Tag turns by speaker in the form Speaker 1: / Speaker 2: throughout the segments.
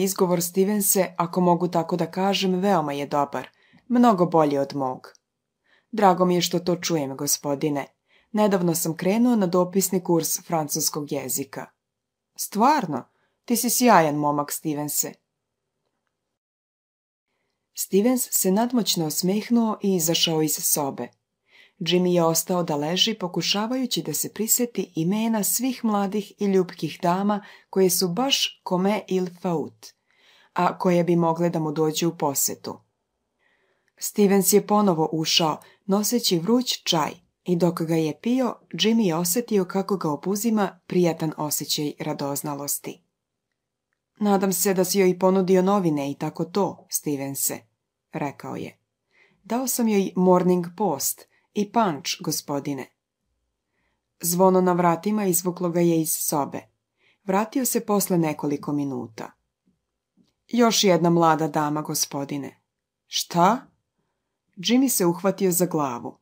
Speaker 1: Izgovor Stevense, ako mogu tako da kažem, veoma je dobar. Mnogo bolji od mog. Drago mi je što to čujem, gospodine. Nedavno sam krenuo na dopisni kurs francuskog jezika. Stvarno? Ti si sjajan momak, Stevense. Stevens se nadmoćno osmehnuo i izašao iz sobe. Jimmy je ostao da leži pokušavajući da se prisjeti imena svih mladih i ljubkih dama koje su baš kome il faut, a koje bi mogle da mu dođu u posetu. Stevens je ponovo ušao, noseći vruć čaj, i dok ga je pio, Jimmy je osjetio kako ga opuzima prijatan osjećaj radoznalosti. Nadam se da si joj ponudio novine i tako to, Stevense, rekao je. Dao sam joj morning post, i panč, gospodine. Zvono na vratima izvuklo ga je iz sobe. Vratio se posle nekoliko minuta. Još jedna mlada dama, gospodine. Šta? Jimmy se uhvatio za glavu.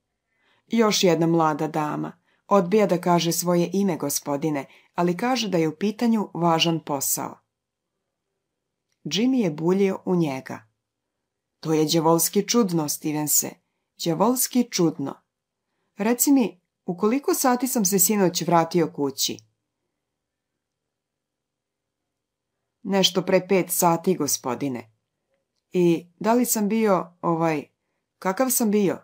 Speaker 1: Još jedna mlada dama. Odbija da kaže svoje ime, gospodine, ali kaže da je u pitanju važan posao. Jimmy je buljio u njega. To je djevolski čudno, Stevense. Đavolski čudno. Reci mi, u koliko sati sam se sinoć vratio kući? Nešto pre pet sati, gospodine. I da li sam bio, ovaj, kakav sam bio?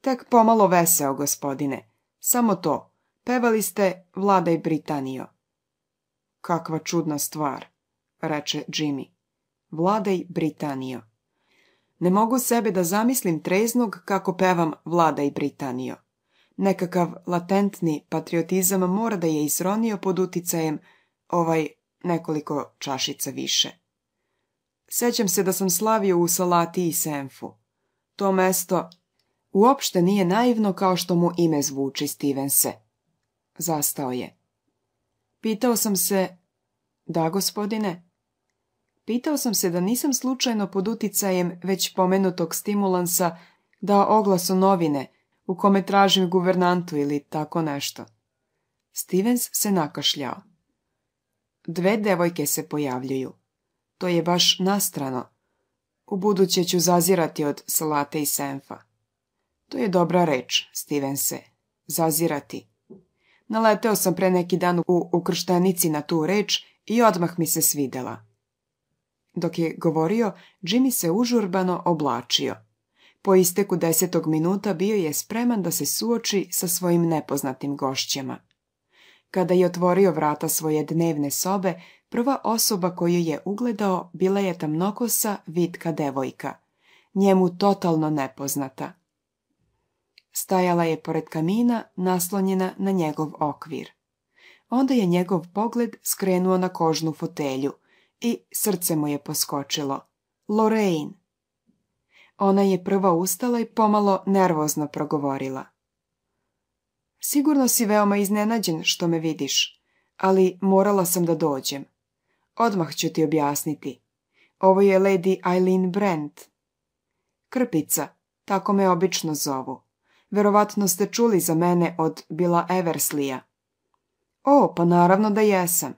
Speaker 1: Tek pomalo veseo, gospodine. Samo to. Pevali ste Vladaj i Britanio. Kakva čudna stvar, reče Jimmy. Vladaj Britanio. Ne mogu sebe da zamislim treznog kako pevam vlada i Britanijo. Nekakav latentni patriotizam mora da je isronio pod uticajem ovaj nekoliko čašica više. Sećam se da sam slavio u Salati i Senfu. To mesto uopšte nije naivno kao što mu ime zvuči Stevense. Zastao je. Pitao sam se, da gospodine, pitao sam se da nisam slučajno pod uticajem već pomenutog stimulansa da oglasu novine u kome tražim guvernantu ili tako nešto. Stevens se nakašljao. Dve devojke se pojavljuju. To je baš nastrano. U buduće ću zazirati od salate i senfa. To je dobra reč, Stevense. Zazirati. Naleteo sam pre neki dan u ukrštenici na tu reč i odmah mi se svidela. Dok je govorio, Jimmy se užurbano oblačio. Po isteku desetog minuta bio je spreman da se suoči sa svojim nepoznatim gošćama. Kada je otvorio vrata svoje dnevne sobe, prva osoba koju je ugledao bila je tamnokosa vitka devojka, njemu totalno nepoznata. Stajala je pored kamina, naslonjena na njegov okvir. Onda je njegov pogled skrenuo na kožnu fotelju – i srce mu je poskočilo. Lorraine. Ona je prva ustala i pomalo nervozno progovorila. Sigurno si veoma iznenađen što me vidiš, ali morala sam da dođem. Odmah ću ti objasniti. Ovo je Lady Eileen Brent. Krpica, tako me obično zovu. Verovatno ste čuli za mene od Bila Everslija. O, pa naravno da jesam,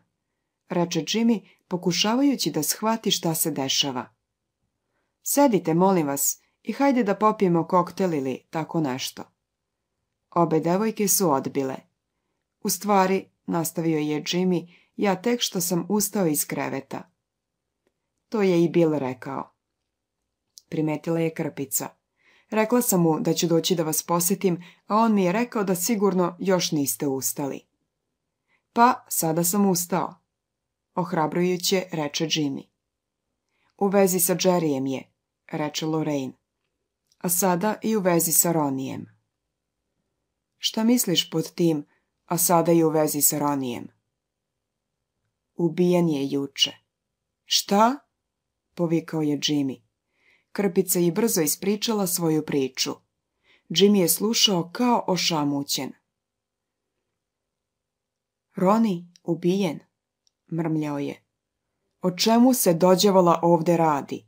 Speaker 1: reče Jimmy pokušavajući da shvati šta se dešava. Sedite, molim vas, i hajde da popijemo koktel ili tako nešto. Obe devojke su odbile. U stvari, nastavio je Jimmy, ja tek što sam ustao iz kreveta. To je i Bill rekao. Primetila je krpica. Rekla sam mu da ću doći da vas posjetim, a on mi je rekao da sigurno još niste ustali. Pa, sada sam ustao ohrabrujuće, reče Jimmy. U vezi sa Jerryjem je, reče Lorraine. A sada i u vezi sa Ronijem. Šta misliš pod tim, a sada i u vezi sa Ronijem? Ubijen je juče. Šta? povikao je Jimmy. Krpica je brzo ispričala svoju priču. Jimmy je slušao kao ošamućen. Roni, ubijen mrmljao je. O čemu se dođevala ovde radi?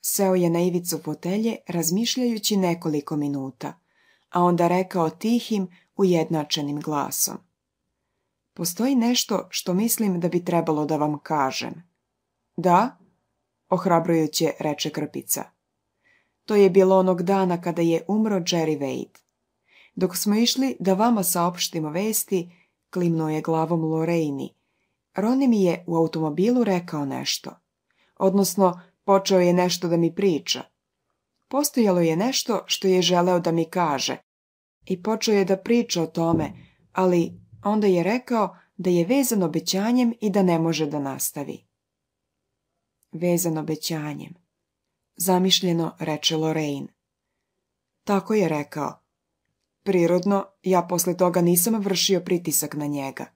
Speaker 1: Seo je na ivicu fotelje razmišljajući nekoliko minuta, a onda rekao tihim, ujednačenim glasom. Postoji nešto što mislim da bi trebalo da vam kažem. Da? Ohrabrujuće reče Krpica. To je bilo onog dana kada je umro Jerry Wade. Dok smo išli da vama saopštimo vesti, klimno je glavom Lorejni, Roni mi je u automobilu rekao nešto. Odnosno, počeo je nešto da mi priča. Postojalo je nešto što je želeo da mi kaže. I počeo je da priča o tome, ali onda je rekao da je vezan obećanjem i da ne može da nastavi. Vezan obećanjem. Zamišljeno reče Lorraine. Tako je rekao. Prirodno, ja posle toga nisam vršio pritisak na njega.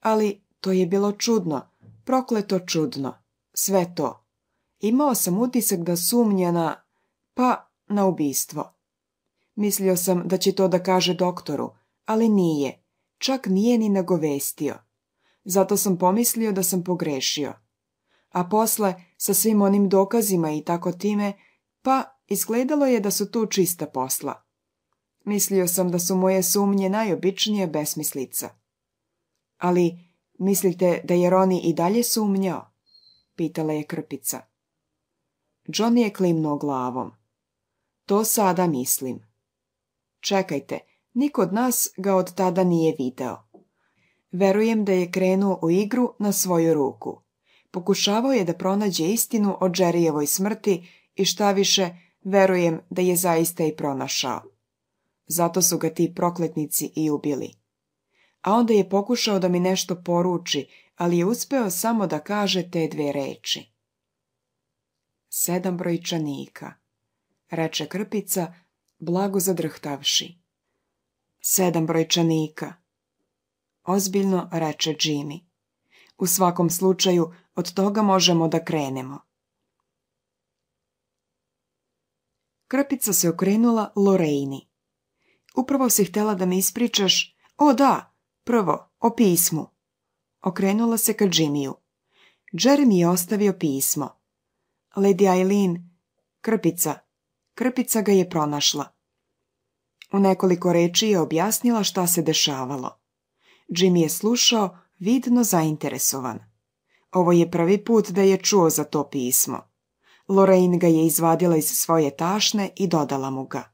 Speaker 1: Ali to je bilo čudno, prokleto čudno, sve to. Imao sam utisak da sumnja na, pa na ubistvo. Mislio sam da će to da kaže doktoru, ali nije, čak nije ni nagovestio. Zato sam pomislio da sam pogrešio. A posle, sa svim onim dokazima i tako time, pa izgledalo je da su tu čista posla. Mislio sam da su moje sumnje najobičnije besmislica. Ali Mislite da je Roni i dalje sumnjao? Pitala je Krpica. Johnny je klimnuo glavom. To sada mislim. Čekajte, niko od nas ga od tada nije video. Verujem da je krenuo u igru na svoju ruku. Pokušavao je da pronađe istinu o Jerryjevoj smrti i šta više, verujem da je zaista i pronašao. Zato su ga ti prokletnici i ubili a onda je pokušao da mi nešto poruči, ali je uspeo samo da kaže te dve reči. Sedam brojčanika, reče Krpica, blago zadrhtavši. Sedam brojčanika, ozbiljno reče Jimmy. U svakom slučaju od toga možemo da krenemo. Krpica se okrenula Lorejni. Upravo si htjela da mi ispričaš, o da, Prvo, o pismu. Okrenula se ka Jimmyu. Jeremy je ostavio pismo. Lady Eileen, krpica. Krpica ga je pronašla. U nekoliko reči je objasnila šta se dešavalo. Jimmy je slušao, vidno zainteresovan. Ovo je prvi put da je čuo za to pismo. Lorraine ga je izvadila iz svoje tašne i dodala mu ga.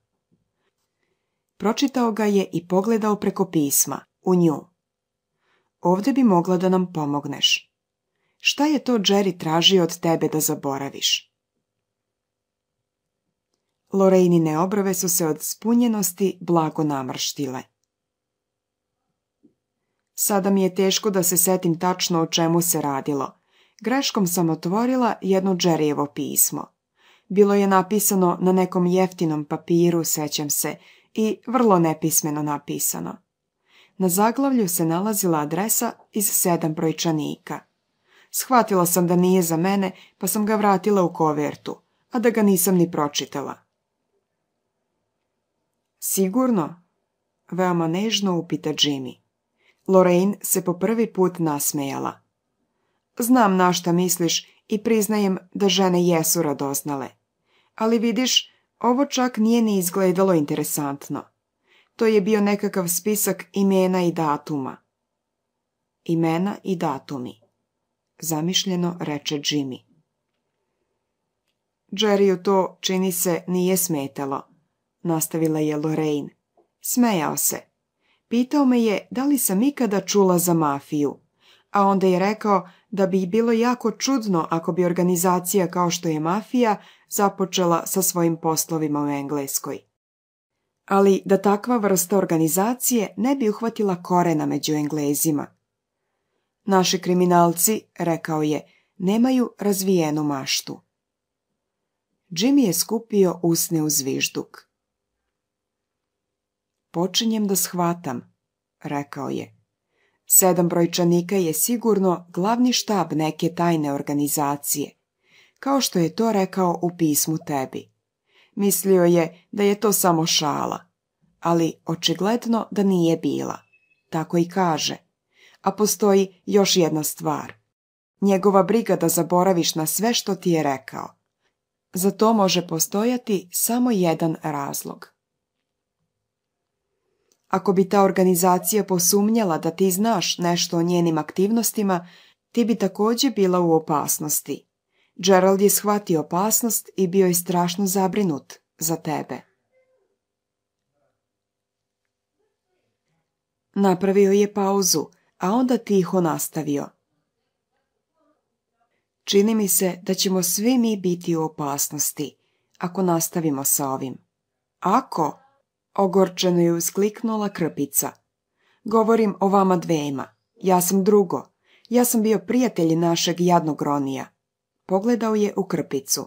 Speaker 1: Pročitao ga je i pogledao preko pisma u nju. Ovdje bi mogla da nam pomogneš. Šta je to Jerry tražio od tebe da zaboraviš? Lorejnine obrove su se od spunjenosti blago namrštile. Sada mi je teško da se setim tačno o čemu se radilo. Greškom sam otvorila jedno Jerryevo pismo. Bilo je napisano na nekom jeftinom papiru, sećam se, i vrlo nepismeno napisano. Na zaglavlju se nalazila adresa iz sedam brojčanika. Shvatila sam da nije za mene, pa sam ga vratila u kovertu, a da ga nisam ni pročitala. Sigurno? Veoma nežno upita Jimmy. Lorraine se po prvi put nasmejala. Znam na šta misliš i priznajem da žene jesu radoznale. Ali vidiš, ovo čak nije ni izgledalo interesantno. To je bio nekakav spisak imena i datuma. Imena i datumi. Zamišljeno reče Jimmy. Jerryu to, čini se, nije smetalo, nastavila je Lorraine. Smejao se. Pitao me je da li sam ikada čula za mafiju, a onda je rekao da bi bilo jako čudno ako bi organizacija kao što je mafija započela sa svojim poslovima u Engleskoj ali da takva vrsta organizacije ne bi uhvatila korena među Englezima. Naši kriminalci, rekao je, nemaju razvijenu maštu. Jimmy je skupio usne u zvižduk. Počinjem da shvatam, rekao je. Sedam brojčanika je sigurno glavni štab neke tajne organizacije, kao što je to rekao u pismu tebi. Mislio je da je to samo šala, ali očigledno da nije bila. Tako i kaže. A postoji još jedna stvar. Njegova briga da zaboraviš na sve što ti je rekao. Za to može postojati samo jedan razlog. Ako bi ta organizacija posumnjala da ti znaš nešto o njenim aktivnostima, ti bi također bila u opasnosti. Gerald je shvatio opasnost i bio je strašno zabrinut za tebe. Napravio je pauzu, a onda tiho nastavio. Čini mi se da ćemo svi mi biti u opasnosti ako nastavimo sa ovim. Ako, ogorčeno je uskliknula krpica. Govorim o vama dvema. Ja sam drugo. Ja sam bio prijatelj našeg jadnog Ronija. Pogledao je u krpicu.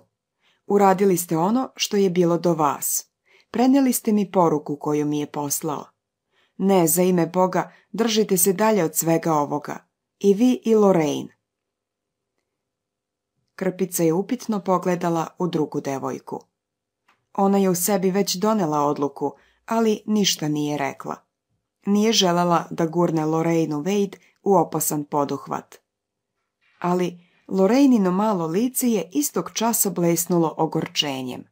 Speaker 1: Uradili ste ono što je bilo do vas. Preneli ste mi poruku koju mi je poslao. Ne, za ime Boga, držite se dalje od svega ovoga. I vi i Lorraine. Krpica je upitno pogledala u drugu devojku. Ona je u sebi već donela odluku, ali ništa nije rekla. Nije želala da gurne Lorraine Wade u opasan poduhvat. Ali Lorejnino malo lice je istog časa blesnulo ogorčenjem.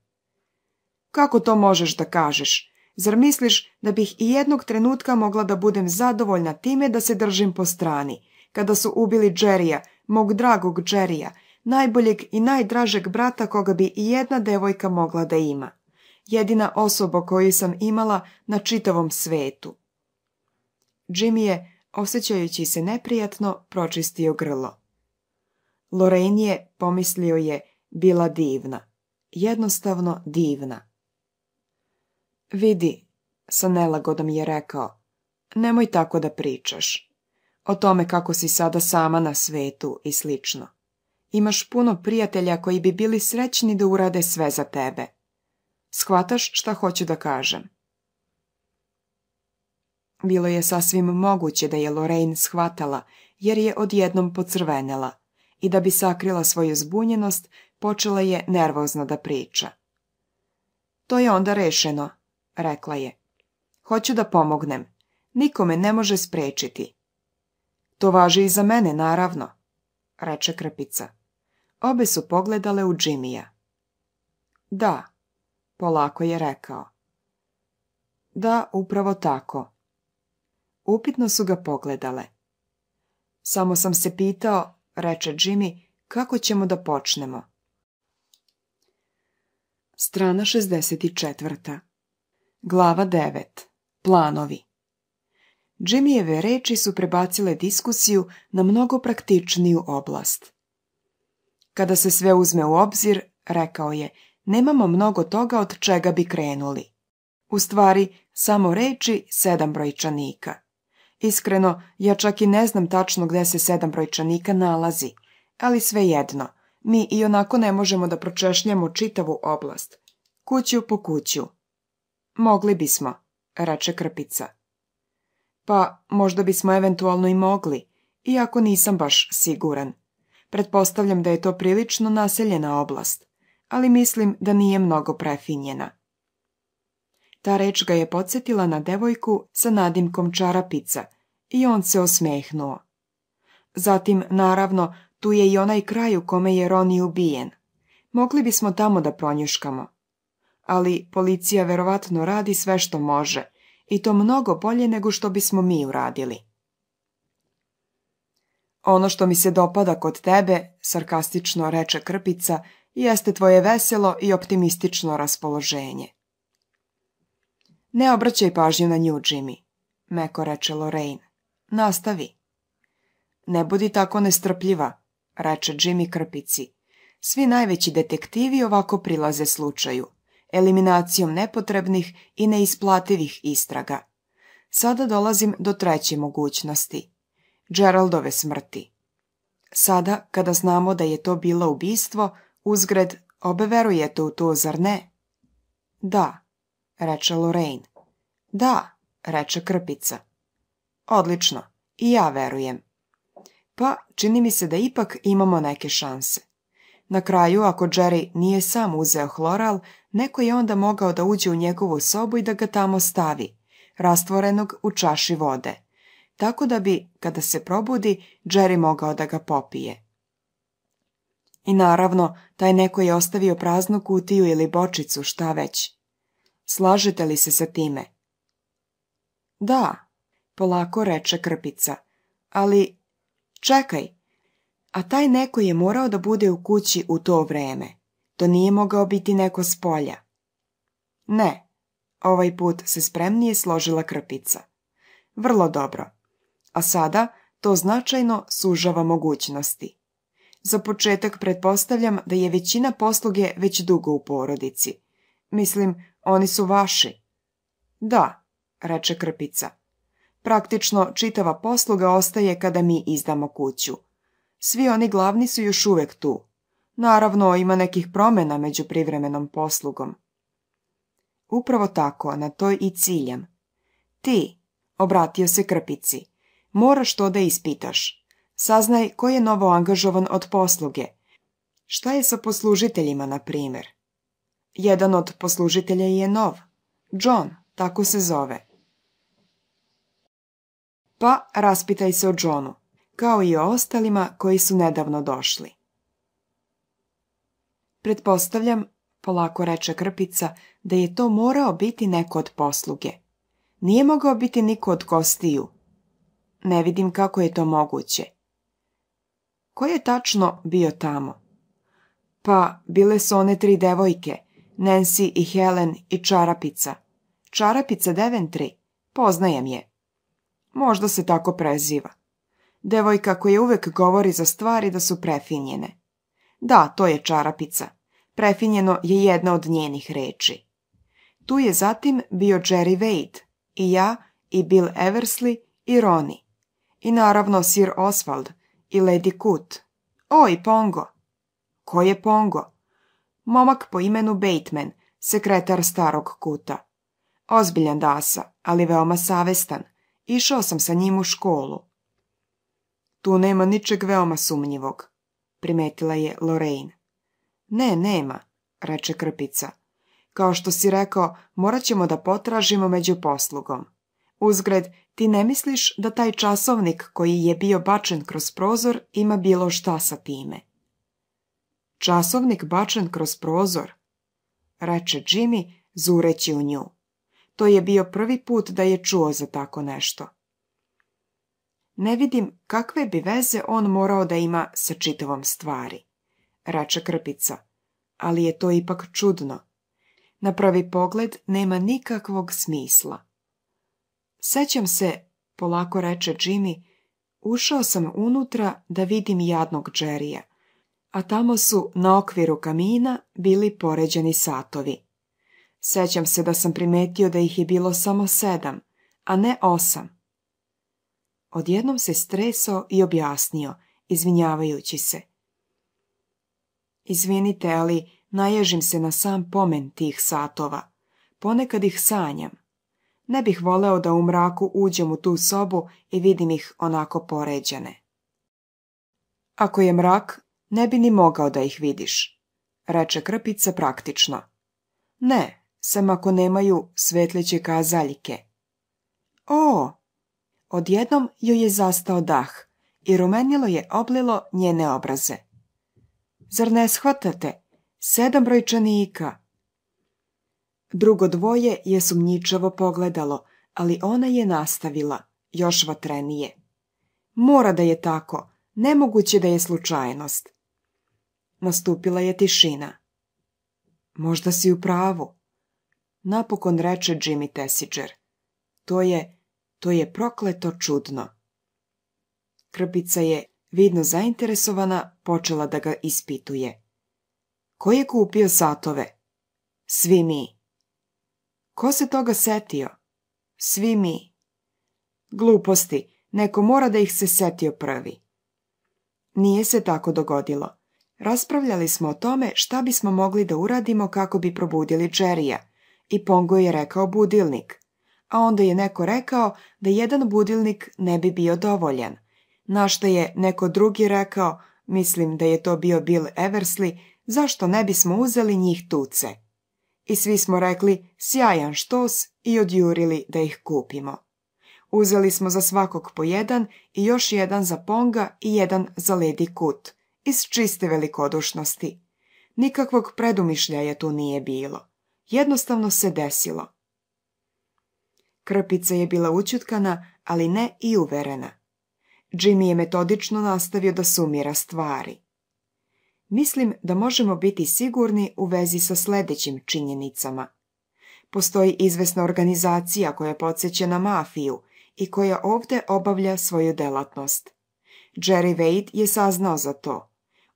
Speaker 1: Kako to možeš da kažeš? Zar misliš da bih i jednog trenutka mogla da budem zadovoljna time da se držim po strani? Kada su ubili Džerija, mog dragog Džerija, najboljeg i najdražeg brata koga bi i jedna devojka mogla da ima. Jedina osoba koju sam imala na čitavom svetu. Jimmy je, osjećajući se neprijatno, pročistio grlo. Loren je, pomislio je, bila divna. Jednostavno divna. Vidi, sa nelagodom je rekao, nemoj tako da pričaš. O tome kako si sada sama na svetu i slično. Imaš puno prijatelja koji bi bili srećni da urade sve za tebe. Shvataš šta hoću da kažem. Bilo je sasvim moguće da je Lorraine shvatala, jer je odjednom pocrvenela – i da bi sakrila svoju zbunjenost, počela je nervozno da priča. To je onda rešeno, rekla je. Hoću da pomognem. Nikome ne može sprečiti. To važi i za mene, naravno, reče Krpica. Obe su pogledale u Džimija. Da, polako je rekao. Da, upravo tako. Upitno su ga pogledale. Samo sam se pitao reče Jimmy, kako ćemo da počnemo? Strana 64. Glava 9. Planovi. Jimmyjeve reči su prebacile diskusiju na mnogo praktičniju oblast. Kada se sve uzme u obzir, rekao je, nemamo mnogo toga od čega bi krenuli. U stvari, samo reči sedam brojčanika. Iskreno, ja čak i ne znam tačno gde se sedam brojčanika nalazi, ali svejedno, mi i onako ne možemo da pročešljamo čitavu oblast. Kuću po kuću. Mogli bismo, reče Krpica. Pa, možda bismo eventualno i mogli, iako nisam baš siguran. Pretpostavljam da je to prilično naseljena oblast, ali mislim da nije mnogo prefinjena. Ta reč ga je podsjetila na devojku sa nadimkom čarapica, i on se osmehnuo. Zatim, naravno, tu je i onaj kraj u kome je Roni ubijen. Mogli bismo tamo da pronjuškamo. Ali policija verovatno radi sve što može i to mnogo bolje nego što bismo mi uradili. Ono što mi se dopada kod tebe, sarkastično reče Krpica, jeste tvoje veselo i optimistično raspoloženje. Ne obraćaj pažnju na nju, Jimmy, meko reče Lorraine. Nastavi. Ne budi tako nestrpljiva, reče Jimmy Krpici. Svi najveći detektivi ovako prilaze slučaju, eliminacijom nepotrebnih i neisplativih istraga. Sada dolazim do treće mogućnosti. Geraldove smrti. Sada, kada znamo da je to bilo ubistvo, uzgred, obeverujete u to, zar ne? Da, reče Lorraine. Da, reče Krpica. Odlično, i ja verujem. Pa, čini mi se da ipak imamo neke šanse. Na kraju, ako Jerry nije sam uzeo hloral, neko je onda mogao da uđe u njegovu sobu i da ga tamo stavi, rastvorenog u čaši vode, tako da bi, kada se probudi, Jerry mogao da ga popije. I naravno, taj neko je ostavio praznu kutiju ili bočicu, šta već. Slažete li se sa time? Da, polako reče krpica. Ali, čekaj, a taj neko je morao da bude u kući u to vrijeme. To nije mogao biti neko s polja. Ne, ovaj put se spremnije složila krpica. Vrlo dobro. A sada to značajno sužava mogućnosti. Za početak pretpostavljam da je većina posluge već dugo u porodici. Mislim, oni su vaši. Da, reče krpica. Praktično čitava posluga ostaje kada mi izdamo kuću. Svi oni glavni su još uvijek tu. Naravno, ima nekih promjena među privremenom poslugom. Upravo tako, na to i ciljem. Ti, obratio se Krpici, moraš to da ispitaš. Saznaj ko je novo angažovan od posluge. Šta je sa poslužiteljima, na primjer? Jedan od poslužitelja je nov. John, tako se zove. Pa raspitaj se o Johnu, kao i o ostalima koji su nedavno došli. Pretpostavljam, polako reče Krpica, da je to morao biti neko od posluge. Nije mogao biti niko od kostiju. Ne vidim kako je to moguće. Ko je tačno bio tamo? Pa, bile su one tri devojke, Nancy i Helen i Čarapica. Čarapica Deventri, poznajem je. Možda se tako preziva. Devojka koja uvek govori za stvari da su prefinjene. Da, to je čarapica. Prefinjeno je jedna od njenih reči. Tu je zatim bio Jerry Wade, i ja, i Bill Eversley, i Ronnie. I naravno Sir Oswald, i Lady Coot. O, i Pongo. Ko je Pongo? Momak po imenu Bateman, sekretar starog kuta. Ozbiljan dasa, ali veoma savestan. Išao sam sa njim u školu. Tu nema ničeg veoma sumnjivog, primetila je Lorraine. Ne, nema, reče Krpica. Kao što si rekao, morat ćemo da potražimo među poslugom. Uzgred, ti ne misliš da taj časovnik koji je bio bačen kroz prozor ima bilo šta sa time? Časovnik bačen kroz prozor, reče Jimmy, zureći u nju. To je bio prvi put da je čuo za tako nešto. Ne vidim kakve bi veze on morao da ima sa čitavom stvari. reče krpica. Ali je to ipak čudno. Na prvi pogled nema nikakvog smisla. Sećam se, polako reče Jimmy, ušao sam unutra da vidim jadnog Džerija, a tamo su na okviru kamina bili poređeni satovi. Sećam se da sam primetio da ih je bilo samo sedam, a ne osam. Odjednom se streso i objasnio, izvinjavajući se. Izvinite, ali naježim se na sam pomen tih satova. Ponekad ih sanjam. Ne bih voleo da u mraku uđem u tu sobu i vidim ih onako poređene. Ako je mrak, ne bi ni mogao da ih vidiš, reče Krpica praktično. Ne, sam ako nemaju svetleće kazaljke. O! Odjednom joj je zastao dah i rumenilo je oblilo njene obraze. Zar ne shvatate? Sedam brojčanika. Drugo dvoje je sumnjičavo pogledalo, ali ona je nastavila, još vatrenije. Mora da je tako, nemoguće da je slučajnost. Nastupila je tišina. Možda si u pravu, napokon reče Jimmy Tessiger. To je, to je prokleto čudno. Krpica je, vidno zainteresovana, počela da ga ispituje. Ko je kupio satove? Svi mi. Ko se toga setio? Svi mi. Gluposti, neko mora da ih se setio prvi. Nije se tako dogodilo. Raspravljali smo o tome šta bismo mogli da uradimo kako bi probudili Jerija, i Pongo je rekao budilnik, a onda je neko rekao da jedan budilnik ne bi bio dovoljan, na što je neko drugi rekao, mislim da je to bio Bill Eversley, zašto ne bismo uzeli njih tuce. I svi smo rekli sjajan štos i odjurili da ih kupimo. Uzeli smo za svakog po jedan i još jedan za Ponga i jedan za Lady Kut, iz čiste velikodušnosti. Nikakvog predumišljaja tu nije bilo. Jednostavno se desilo. Krpica je bila učutkana, ali ne i uverena. Jimmy je metodično nastavio da sumira stvari. Mislim da možemo biti sigurni u vezi sa sljedećim činjenicama. Postoji izvesna organizacija koja podsjeća na mafiju i koja ovdje obavlja svoju delatnost. Jerry Wade je saznao za to.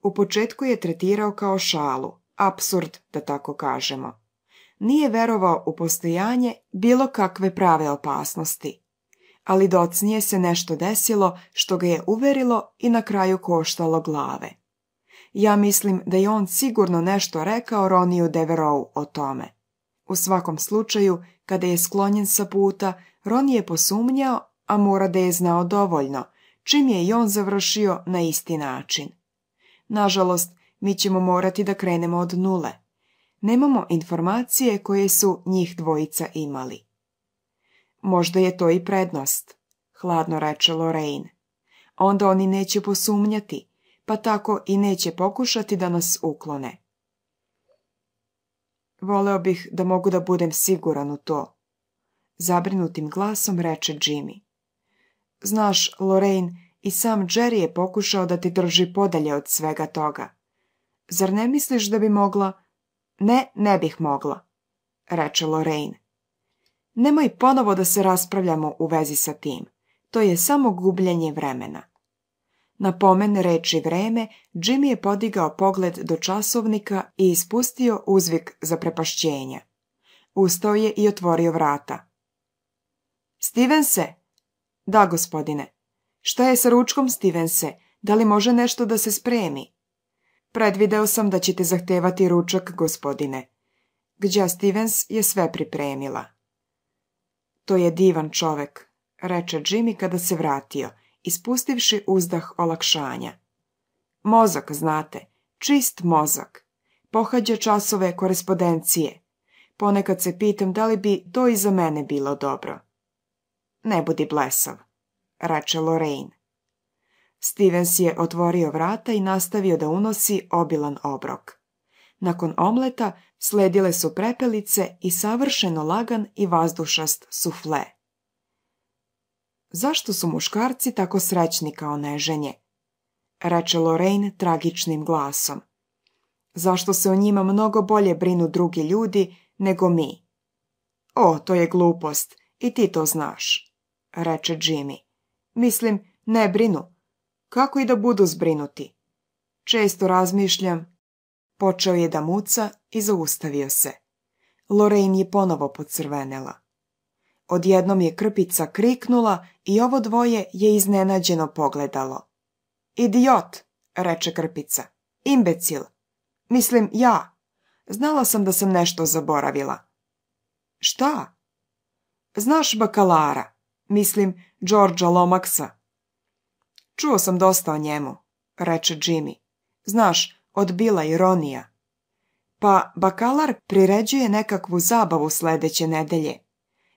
Speaker 1: U početku je tretirao kao šalu, absurd da tako kažemo nije verovao u postojanje bilo kakve prave opasnosti. Ali docnije se nešto desilo što ga je uverilo i na kraju koštalo glave. Ja mislim da je on sigurno nešto rekao Roniju Deverou o tome. U svakom slučaju, kada je sklonjen sa puta, Roni je posumnjao, a mora da je znao dovoljno, čim je i on završio na isti način. Nažalost, mi ćemo morati da krenemo od nule nemamo informacije koje su njih dvojica imali. Možda je to i prednost, hladno reče Lorraine. Onda oni neće posumnjati, pa tako i neće pokušati da nas uklone. Voleo bih da mogu da budem siguran u to. Zabrinutim glasom reče Jimmy. Znaš, Lorraine, i sam Jerry je pokušao da ti drži podalje od svega toga. Zar ne misliš da bi mogla ne, ne bih mogla, reče Lorraine. Nemoj ponovo da se raspravljamo u vezi sa tim. To je samo gubljenje vremena. Na pomen reči vreme, Jimmy je podigao pogled do časovnika i ispustio uzvik za prepašćenja. Ustao je i otvorio vrata. Stevense? Da, gospodine. Šta je sa ručkom, Stevense? Da li može nešto da se spremi? Predvideo sam da ćete zahtevati ručak, gospodine. Gđa Stevens je sve pripremila. To je divan čovek, reče Jimmy kada se vratio, ispustivši uzdah olakšanja. Mozak, znate, čist mozak. Pohađa časove korespondencije. Ponekad se pitam da li bi to i za mene bilo dobro. Ne budi blesav, reče Lorraine. Stevens je otvorio vrata i nastavio da unosi obilan obrok. Nakon omleta sledile su prepelice i savršeno lagan i vazdušast sufle. Zašto su muškarci tako srećni kao neženje? Reče Lorraine tragičnim glasom. Zašto se o njima mnogo bolje brinu drugi ljudi nego mi? O, to je glupost, i ti to znaš, reče Jimmy. Mislim, ne brinu, kako i da budu zbrinuti? Često razmišljam. Počeo je da muca i zaustavio se. Lorraine je ponovo pocrvenela. Odjednom je krpica kriknula i ovo dvoje je iznenađeno pogledalo. Idiot, reče krpica. Imbecil. Mislim, ja. Znala sam da sam nešto zaboravila. Šta? Znaš bakalara, mislim, Đorđa Lomaksa, Čuo sam dosta o njemu, reče Jimmy. Znaš, od Bila ironija. Pa bakalar priređuje nekakvu zabavu sljedeće nedelje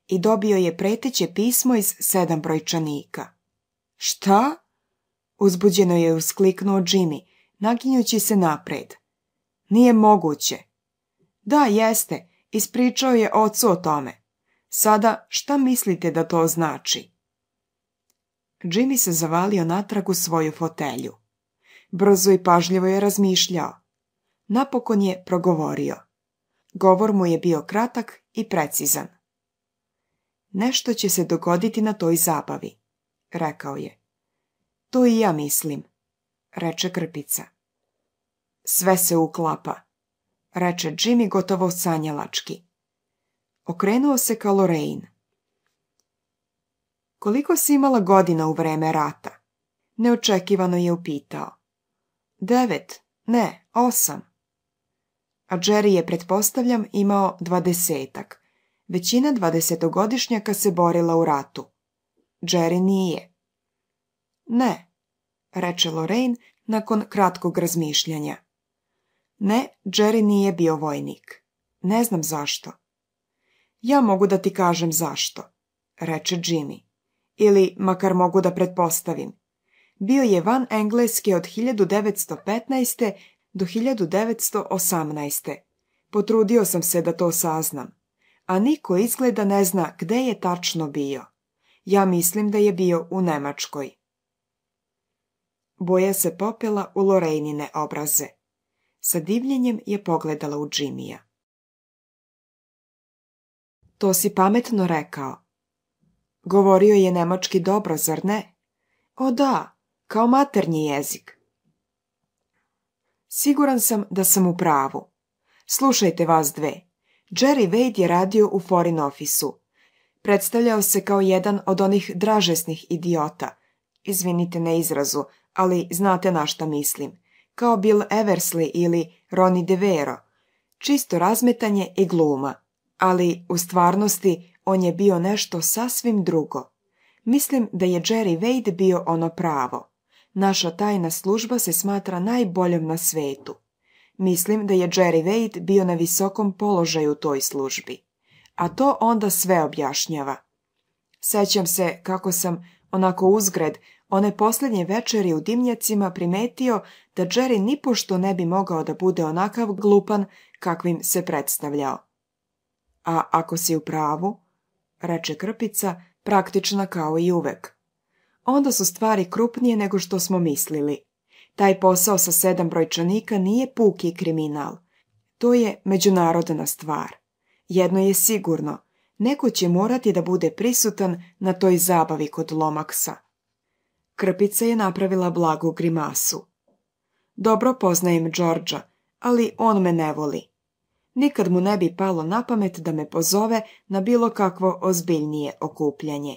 Speaker 1: i dobio je preteće pismo iz sedam brojčanika. Šta? Uzbuđeno je uskliknuo Jimmy, naginjući se napred. Nije moguće. Da, jeste, ispričao je ocu o tome. Sada, šta mislite da to znači? Jimmy se zavalio natrag u svoju fotelju. Brzo i pažljivo je razmišljao. Napokon je progovorio. Govor mu je bio kratak i precizan. Nešto će se dogoditi na toj zabavi, rekao je. To i ja mislim, reče Krpica. Sve se uklapa, reče Jimmy gotovo sanjalački. Okrenuo se ka Lorraine. Koliko si imala godina u vreme rata? Neočekivano je upitao. Devet, ne, osam. A Jerry je, pretpostavljam, imao dvadesetak. Većina dvadesetogodišnjaka se borila u ratu. Jerry nije. Ne, reče Lorraine nakon kratkog razmišljanja. Ne, Jerry nije bio vojnik. Ne znam zašto. Ja mogu da ti kažem zašto, reče Jimmy ili makar mogu da pretpostavim. Bio je van Engleske od 1915. do 1918. Potrudio sam se da to saznam. A niko izgleda ne zna gde je tačno bio. Ja mislim da je bio u Nemačkoj. Boja se popela u Lorejnine obraze. Sa divljenjem je pogledala u Džimija. To si pametno rekao, Govorio je nemački dobro, zar ne? O da, kao maternji jezik. Siguran sam da sam u pravu. Slušajte vas dve. Jerry Wade je radio u foreign office-u. Predstavljao se kao jedan od onih dražesnih idiota. Izvinite na izrazu, ali znate na šta mislim. Kao Bill Eversley ili Ronnie DeVero. Čisto razmetanje i gluma. Ali, u stvarnosti, on je bio nešto sasvim drugo. Mislim da je Jerry Wade bio ono pravo. Naša tajna služba se smatra najboljom na svetu. Mislim da je Jerry Wade bio na visokom položaju u toj službi. A to onda sve objašnjava. Sećam se kako sam, onako uzgred, one posljednje večeri u dimnjacima primetio da Jerry nipošto ne bi mogao da bude onakav glupan kakvim se predstavljao. A ako si u pravu, reče Krpica, praktična kao i uvek. Onda su stvari krupnije nego što smo mislili. Taj posao sa sedam brojčanika nije puki kriminal. To je međunarodna stvar. Jedno je sigurno, neko će morati da bude prisutan na toj zabavi kod Lomaksa. Krpica je napravila blagu grimasu. Dobro poznajem Đorđa, ali on me ne voli. Nikad mu ne bi palo na pamet da me pozove na bilo kakvo ozbiljnije okupljanje.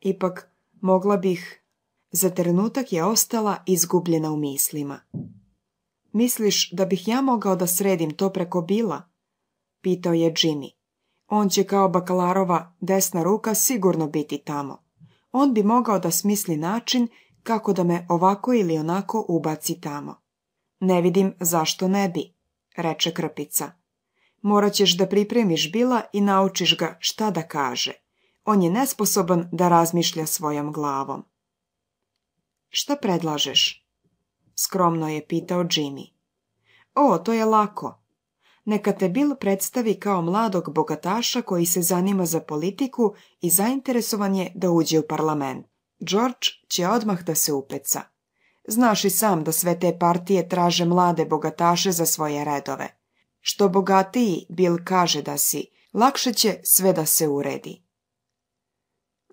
Speaker 1: Ipak, mogla bih... Za trenutak je ostala izgubljena u mislima. Misliš da bih ja mogao da sredim to preko Bila? Pitao je Jimmy. On će kao bakalarova desna ruka sigurno biti tamo. On bi mogao da smisli način kako da me ovako ili onako ubaci tamo. Ne vidim zašto ne bi reče Krpica. Morat ćeš da pripremiš Bila i naučiš ga šta da kaže. On je nesposoban da razmišlja svojom glavom. Šta predlažeš? Skromno je pitao Jimmy. O, to je lako. Neka te Bill predstavi kao mladog bogataša koji se zanima za politiku i zainteresovan je da uđe u parlament. George će odmah da se upeca. Znaš i sam da sve te partije traže mlade bogataše za svoje redove. Što bogatiji, Bill kaže da si, lakše će sve da se uredi.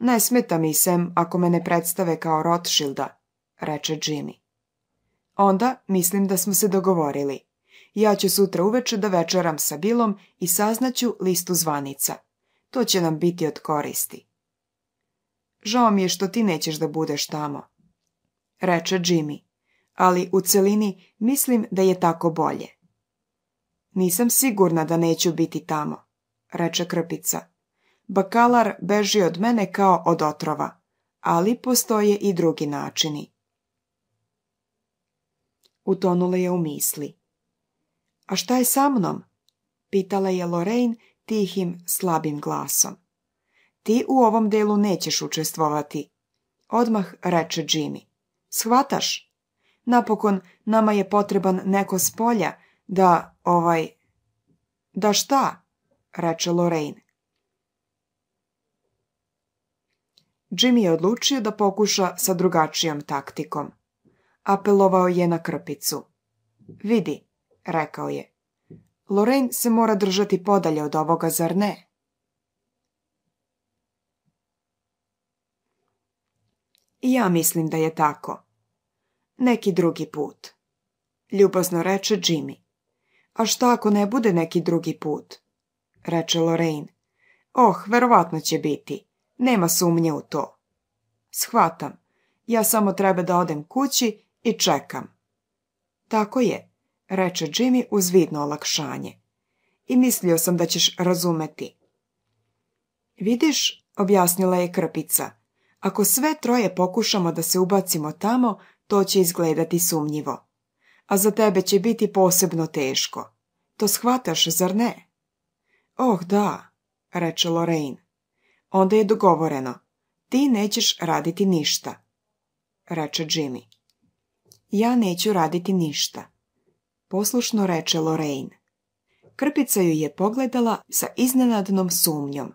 Speaker 1: Ne smeta mi, sem ako me ne predstave kao Rothschilda, reče Jimmy. Onda mislim da smo se dogovorili. Ja ću sutra uveče da večeram sa Bilom i saznaću listu zvanica. To će nam biti od koristi. Žao mi je što ti nećeš da budeš tamo, reče Jimmy, ali u celini mislim da je tako bolje. Nisam sigurna da neću biti tamo, reče Krpica. Bakalar beži od mene kao od otrova, ali postoje i drugi načini. Utonula je u misli. A šta je sa mnom? Pitala je Lorraine tihim, slabim glasom. Ti u ovom delu nećeš učestvovati, odmah reče Jimmy. Shvataš? Napokon, nama je potreban neko s polja da, ovaj... Da šta? reče Lorraine. Jimmy je odlučio da pokuša sa drugačijom taktikom. Apelovao je na krpicu. Vidi, rekao je. Lorraine se mora držati podalje od ovoga, zar ne? Ja mislim da je tako. Neki drugi put. Ljubazno reče Jimmy. A šta ako ne bude neki drugi put? Reče Lorraine. Oh, verovatno će biti. Nema sumnje u to. Shvatam. Ja samo treba da odem kući i čekam. Tako je, reče Jimmy uz vidno olakšanje. I mislio sam da ćeš razumeti. Vidiš, objasnila je krpica, ako sve troje pokušamo da se ubacimo tamo, to će izgledati sumnjivo. A za tebe će biti posebno teško. To shvataš, zar ne? Oh, da, reče Lorraine. Onda je dogovoreno. Ti nećeš raditi ništa, reče Jimmy. Ja neću raditi ništa, poslušno reče Lorraine. Krpica ju je pogledala sa iznenadnom sumnjom.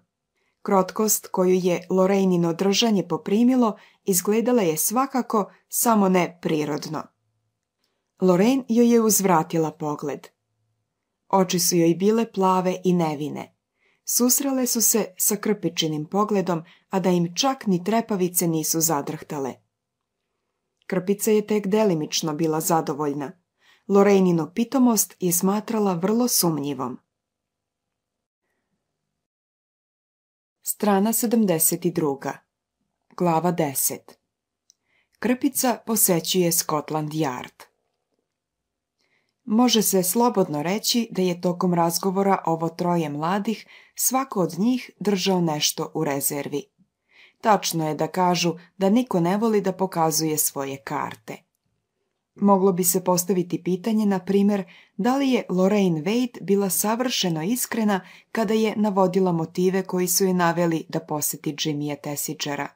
Speaker 1: Krotkost koju je Lorejnino držanje poprimilo izgledala je svakako samo ne prirodno. joj je uzvratila pogled. Oči su joj bile plave i nevine. Susrele su se sa krpičinim pogledom, a da im čak ni trepavice nisu zadrhtale. Krpica je tek delimično bila zadovoljna. Lorejnino pitomost je smatrala vrlo sumnjivom. Strana 72. Glava 10. Krpica posećuje Scotland Yard. Može se slobodno reći da je tokom razgovora ovo troje mladih svako od njih držao nešto u rezervi. Tačno je da kažu da niko ne voli da pokazuje svoje karte. Moglo bi se postaviti pitanje, na primjer, da li je Lorraine Wade bila savršeno iskrena kada je navodila motive koji su je naveli da poseti Jimmyja Tessigera.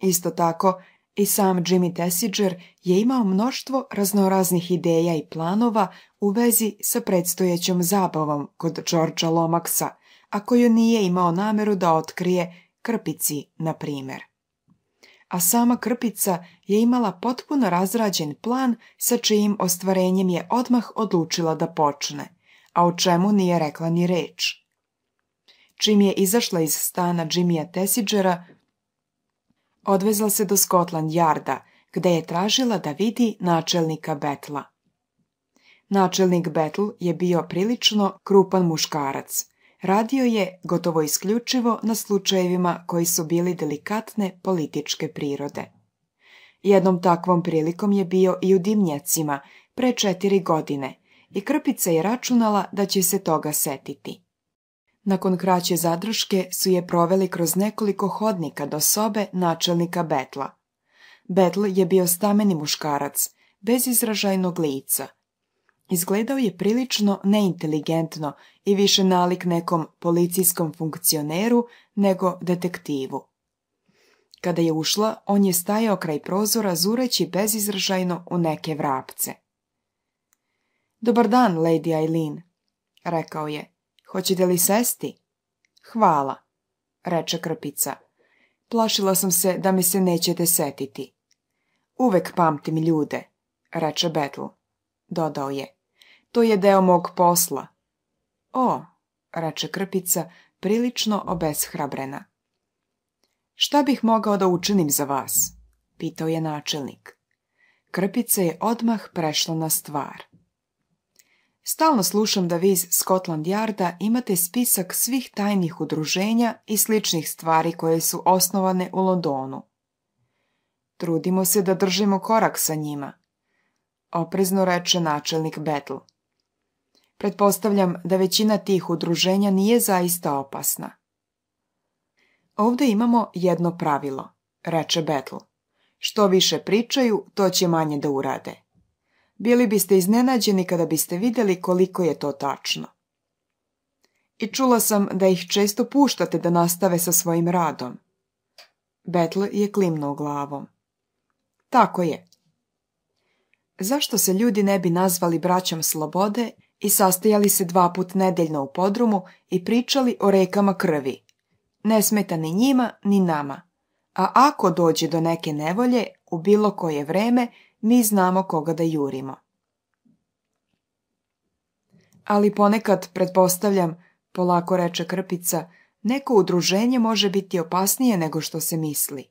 Speaker 1: Isto tako, i sam Jimmy Tessiger je imao mnoštvo raznoraznih ideja i planova u vezi sa predstojećom zabavom kod George'a Lomaxa, a koju nije imao nameru da otkrije krpici, na primjer a sama Krpica je imala potpuno razrađen plan sa čijim ostvarenjem je odmah odlučila da počne, a o čemu nije rekla ni reč. Čim je izašla iz stana Jimmya Tesiđera, odvezla se do Scotland Yarda, gde je tražila da vidi načelnika Betla. Načelnik Betl je bio prilično krupan muškarac, radio je gotovo isključivo na slučajevima koji su bili delikatne političke prirode. Jednom takvom prilikom je bio i u dimnjacima pre četiri godine i Krpica je računala da će se toga setiti. Nakon kraće zadrške su je proveli kroz nekoliko hodnika do sobe načelnika Betla. Betl je bio stameni muškarac, bez izražajnog lica – Izgledao je prilično neinteligentno i više nalik nekom policijskom funkcioneru nego detektivu. Kada je ušla, on je stajao kraj prozora zureći bezizražajno u neke vrapce. Dobar dan, Lady Eileen, rekao je. Hoćete li sesti? Hvala, reče krpica. Plašila sam se da mi se nećete setiti. Uvek pamtim ljude, reče Betl. Dodao je. To je deo mog posla. O, reče Krpica, prilično obeshrabrena. Šta bih mogao da učinim za vas? Pitao je načelnik. Krpica je odmah prešla na stvar. Stalno slušam da vi iz Scotland Yarda imate spisak svih tajnih udruženja i sličnih stvari koje su osnovane u Londonu. Trudimo se da držimo korak sa njima, oprezno reče načelnik Battle. Pretpostavljam da većina tih udruženja nije zaista opasna. Ovdje imamo jedno pravilo, reče Battle. Što više pričaju, to će manje da urade. Bili biste iznenađeni kada biste vidjeli koliko je to tačno. I čula sam da ih često puštate da nastave sa svojim radom. betl je klimnuo glavom. Tako je. Zašto se ljudi ne bi nazvali braćom slobode i sastajali se dva put nedeljno u podrumu i pričali o rekama krvi. Ne smeta ni njima, ni nama. A ako dođe do neke nevolje, u bilo koje vreme, mi znamo koga da jurimo. Ali ponekad, pretpostavljam, polako reče Krpica, neko udruženje može biti opasnije nego što se misli.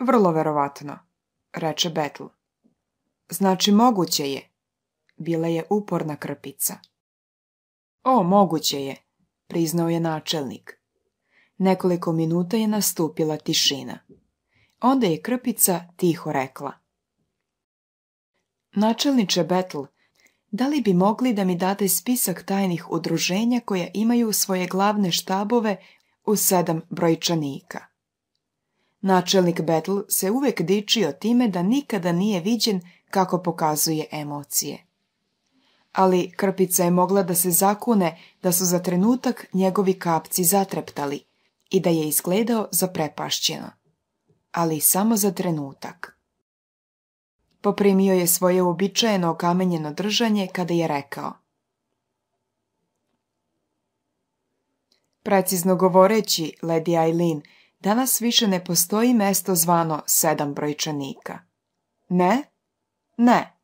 Speaker 1: Vrlo verovatno, reče Betl. Znači moguće je, bila je uporna krpica. O, moguće je, priznao je načelnik. Nekoliko minuta je nastupila tišina. Onda je krpica tiho rekla. Načelniče Betl, da li bi mogli da mi date spisak tajnih udruženja koja imaju svoje glavne štabove u sedam brojčanika? Načelnik Betl se uvek dičio time da nikada nije viđen kako pokazuje emocije ali krpica je mogla da se zakune da su za trenutak njegovi kapci zatreptali i da je izgledao zaprepašćeno. Ali samo za trenutak. Poprimio je svoje uobičajeno okamenjeno držanje kada je rekao Precizno govoreći, Lady Eileen, danas više ne postoji mesto zvano sedam brojčanika. Ne? Ne.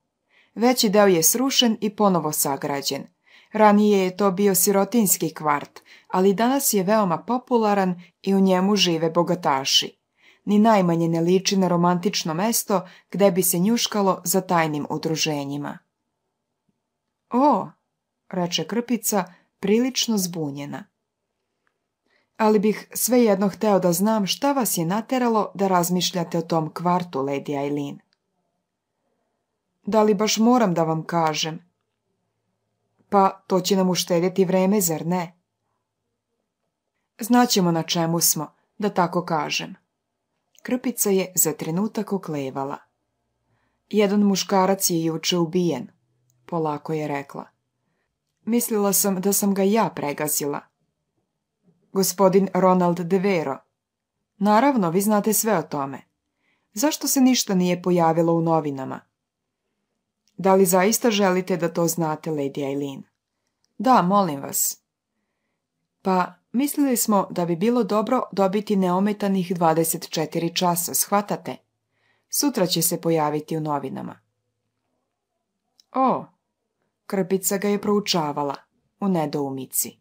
Speaker 1: Veći deo je srušen i ponovo sagrađen. Ranije je to bio sirotinski kvart, ali danas je veoma popularan i u njemu žive bogataši. Ni najmanje ne liči na romantično mesto gde bi se njuškalo za tajnim udruženjima. O, reče Krpica, prilično zbunjena. Ali bih svejedno hteo da znam šta vas je nateralo da razmišljate o tom kvartu, Lady Aileen. Da li baš moram da vam kažem? Pa to će nam uštedjeti vreme, zar ne? Znaćemo na čemu smo, da tako kažem. Krpica je za trenutak oklevala. Jedan muškarac je juče ubijen, polako je rekla. Mislila sam da sam ga ja pregazila. Gospodin Ronald Devero. Naravno, vi znate sve o tome. Zašto se ništa nije pojavilo u novinama? Da li zaista želite da to znate, Lady Eileen? Da, molim vas. Pa, mislili smo da bi bilo dobro dobiti neometanih 24 časa, shvatate? Sutra će se pojaviti u novinama. O, krpica ga je proučavala u nedoumici.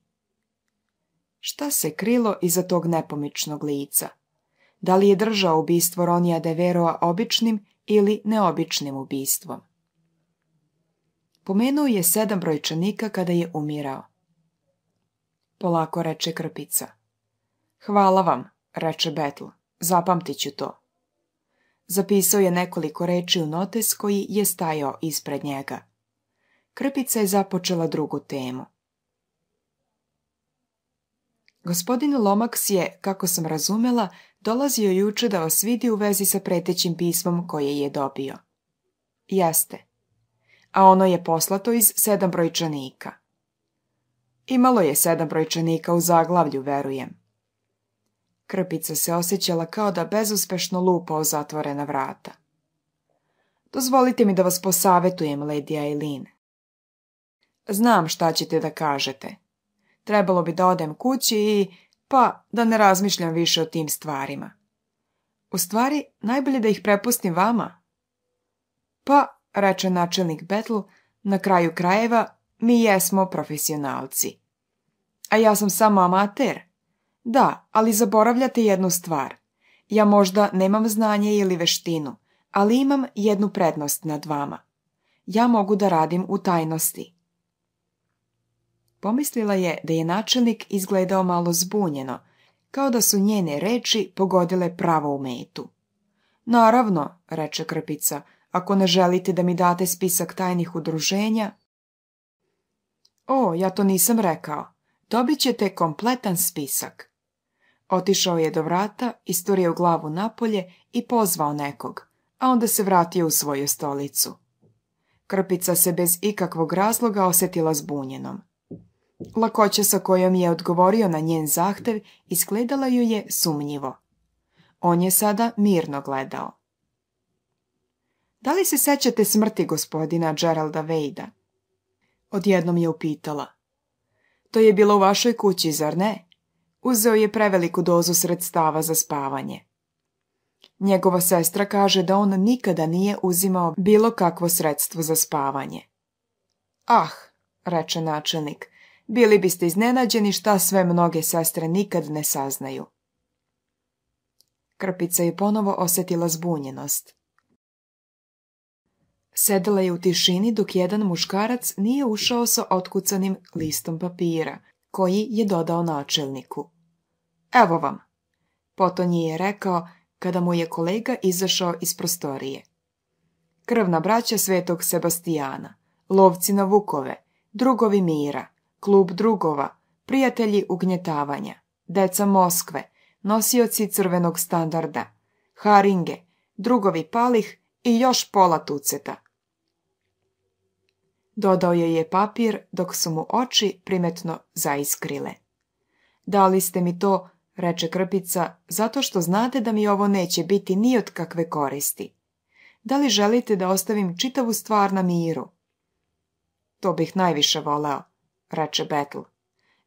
Speaker 1: Šta se krilo iza tog nepomičnog lica? Da li je držao ubistvo Ronija de Veroa običnim ili neobičnim ubistvom? Pomenuo je sedam brojčanika kada je umirao. Polako reče Krpica. Hvala vam, reče Betl, zapamtit ću to. Zapisao je nekoliko reči u notes koji je stajao ispred njega. Krpica je započela drugu temu. Gospodin Lomaks je, kako sam razumela, dolazio juče da vas vidi u vezi sa pretećim pismom koje je dobio. Jeste, a ono je poslato iz sedam brojčanika. Imalo je sedam brojčanika u zaglavlju, verujem. Krpica se osjećala kao da bezuspešno lupa zatvorena vrata. Dozvolite mi da vas posavetujem, Lady Eileen. Znam šta ćete da kažete. Trebalo bi da odem kući i, pa, da ne razmišljam više o tim stvarima. U stvari, najbolje da ih prepustim vama. Pa, reče načelnik Betlu, na kraju krajeva mi jesmo profesionalci. A ja sam samo amater. Da, ali zaboravljate jednu stvar. Ja možda nemam znanje ili veštinu, ali imam jednu prednost nad vama. Ja mogu da radim u tajnosti. Pomislila je da je načelnik izgledao malo zbunjeno, kao da su njene reči pogodile pravo u metu. Naravno, reče Krpica, ako ne želite da mi date spisak tajnih udruženja? O, ja to nisam rekao. Dobit ćete kompletan spisak. Otišao je do vrata, isturio glavu napolje i pozvao nekog, a onda se vratio u svoju stolicu. Krpica se bez ikakvog razloga osjetila zbunjenom. Lakoća sa kojom je odgovorio na njen zahtev izgledala ju je sumnjivo. On je sada mirno gledao. Da li se sećate smrti gospodina Geralda Vejda? Odjednom je upitala. To je bilo u vašoj kući, zar ne? Uzeo je preveliku dozu sredstava za spavanje. Njegova sestra kaže da on nikada nije uzimao bilo kakvo sredstvo za spavanje. Ah, reče načelnik, bili biste iznenađeni šta sve mnoge sestre nikad ne saznaju. Krpica je ponovo osjetila zbunjenost. Sedela je u tišini dok jedan muškarac nije ušao sa otkucanim listom papira, koji je dodao načelniku. Evo vam, potonji je rekao kada mu je kolega izašao iz prostorije. Krvna braća svetog Sebastijana, lovci na vukove, drugovi mira, klub drugova, prijatelji ugnjetavanja, deca Moskve, nosioci crvenog standarda, haringe, drugovi palih i još pola tuceta. Dodao je je papir dok su mu oči primetno zaiskrile. Dali ste mi to, reče Krpica, zato što znate da mi ovo neće biti ni od kakve koristi. Da li želite da ostavim čitavu stvar na miru? To bih najviše voleo, reče Betl.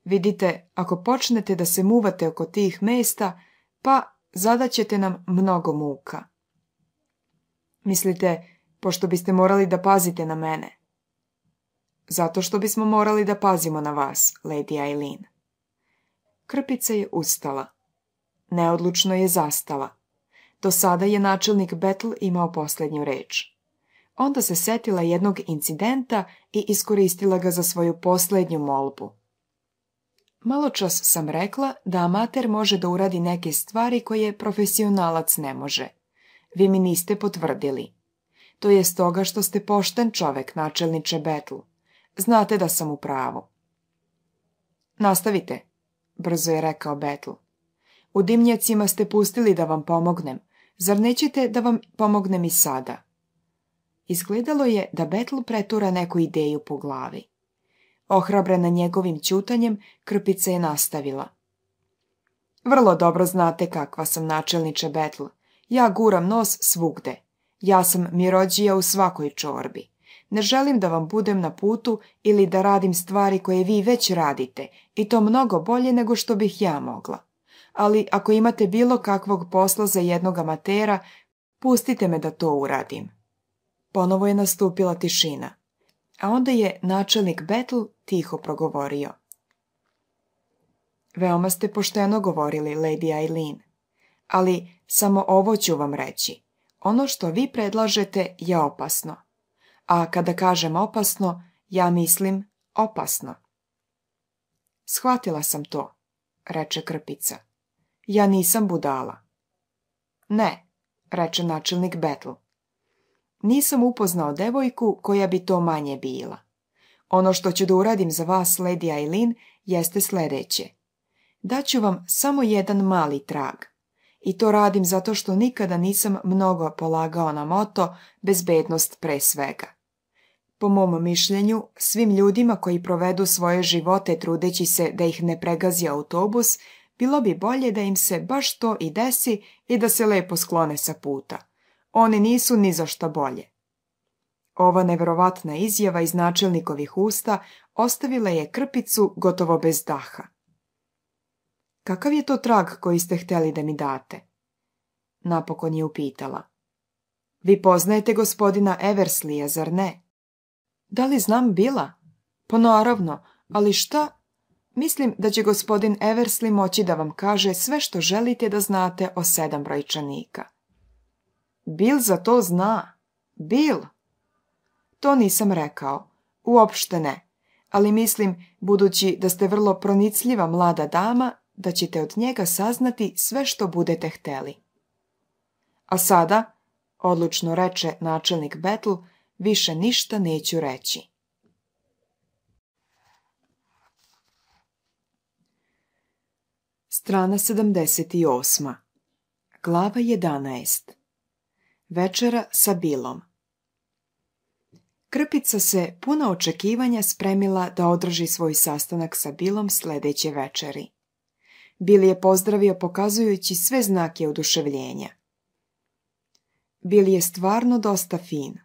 Speaker 1: Vidite, ako počnete da se muvate oko tih mesta, pa zadaćete nam mnogo muka. Mislite, pošto biste morali da pazite na mene. Zato što bismo morali da pazimo na vas, Lady Eileen. Krpica je ustala. Neodlučno je zastala. Do sada je načelnik betl imao posljednju reč. Onda se setila jednog incidenta i iskoristila ga za svoju posljednju molbu. Maločas sam rekla da amater može da uradi neke stvari koje profesionalac ne može vi mi niste potvrdili. To je stoga što ste pošten čovek, načelniče Betl. Znate da sam u pravu. Nastavite, brzo je rekao Betl. U dimnjacima ste pustili da vam pomognem. Zar nećete da vam pomognem i sada? Izgledalo je da Betl pretura neku ideju po glavi. Ohrabrena njegovim ćutanjem, krpica je nastavila. Vrlo dobro znate kakva sam načelniče Betl. Ja guram nos svugde. Ja sam mirođija u svakoj čorbi. Ne želim da vam budem na putu ili da radim stvari koje vi već radite i to mnogo bolje nego što bih ja mogla. Ali ako imate bilo kakvog posla za jednog amatera, pustite me da to uradim. Ponovo je nastupila tišina. A onda je načelnik Betl tiho progovorio. Veoma ste pošteno govorili, Lady Eileen ali samo ovo ću vam reći. Ono što vi predlažete je opasno. A kada kažem opasno, ja mislim opasno. Shvatila sam to, reče Krpica. Ja nisam budala. Ne, reče načelnik Betl. Nisam upoznao devojku koja bi to manje bila. Ono što ću da uradim za vas, Lady Aileen, jeste sljedeće. Daću vam samo jedan mali trag – i to radim zato što nikada nisam mnogo polagao na moto bezbednost pre svega. Po mom mišljenju, svim ljudima koji provedu svoje živote trudeći se da ih ne pregazi autobus, bilo bi bolje da im se baš to i desi i da se lepo sklone sa puta. Oni nisu ni za šta bolje. Ova neverovatna izjava iz načelnikovih usta ostavila je krpicu gotovo bez daha. Kakav je to trag koji ste htjeli da mi date? Napokon je upitala. Vi poznajete gospodina Everslija, zar ne? Da li znam bila? po naravno, ali šta? Mislim da će gospodin Eversli moći da vam kaže sve što želite da znate o sedam brojčanika. Bil za to zna. Bil? To nisam rekao. Uopšte ne. Ali mislim, budući da ste vrlo pronicljiva mlada dama, da ćete od njega saznati sve što budete hteli. A sada, odlučno reče načelnik Betlu, više ništa neću reći. Strana 78. Glava 11. Večera sa Bilom. Krpica se puna očekivanja spremila da održi svoj sastanak sa Bilom sljedeće večeri. Bili je pozdravio pokazujući sve znake oduševljenja. Bili je stvarno dosta fin,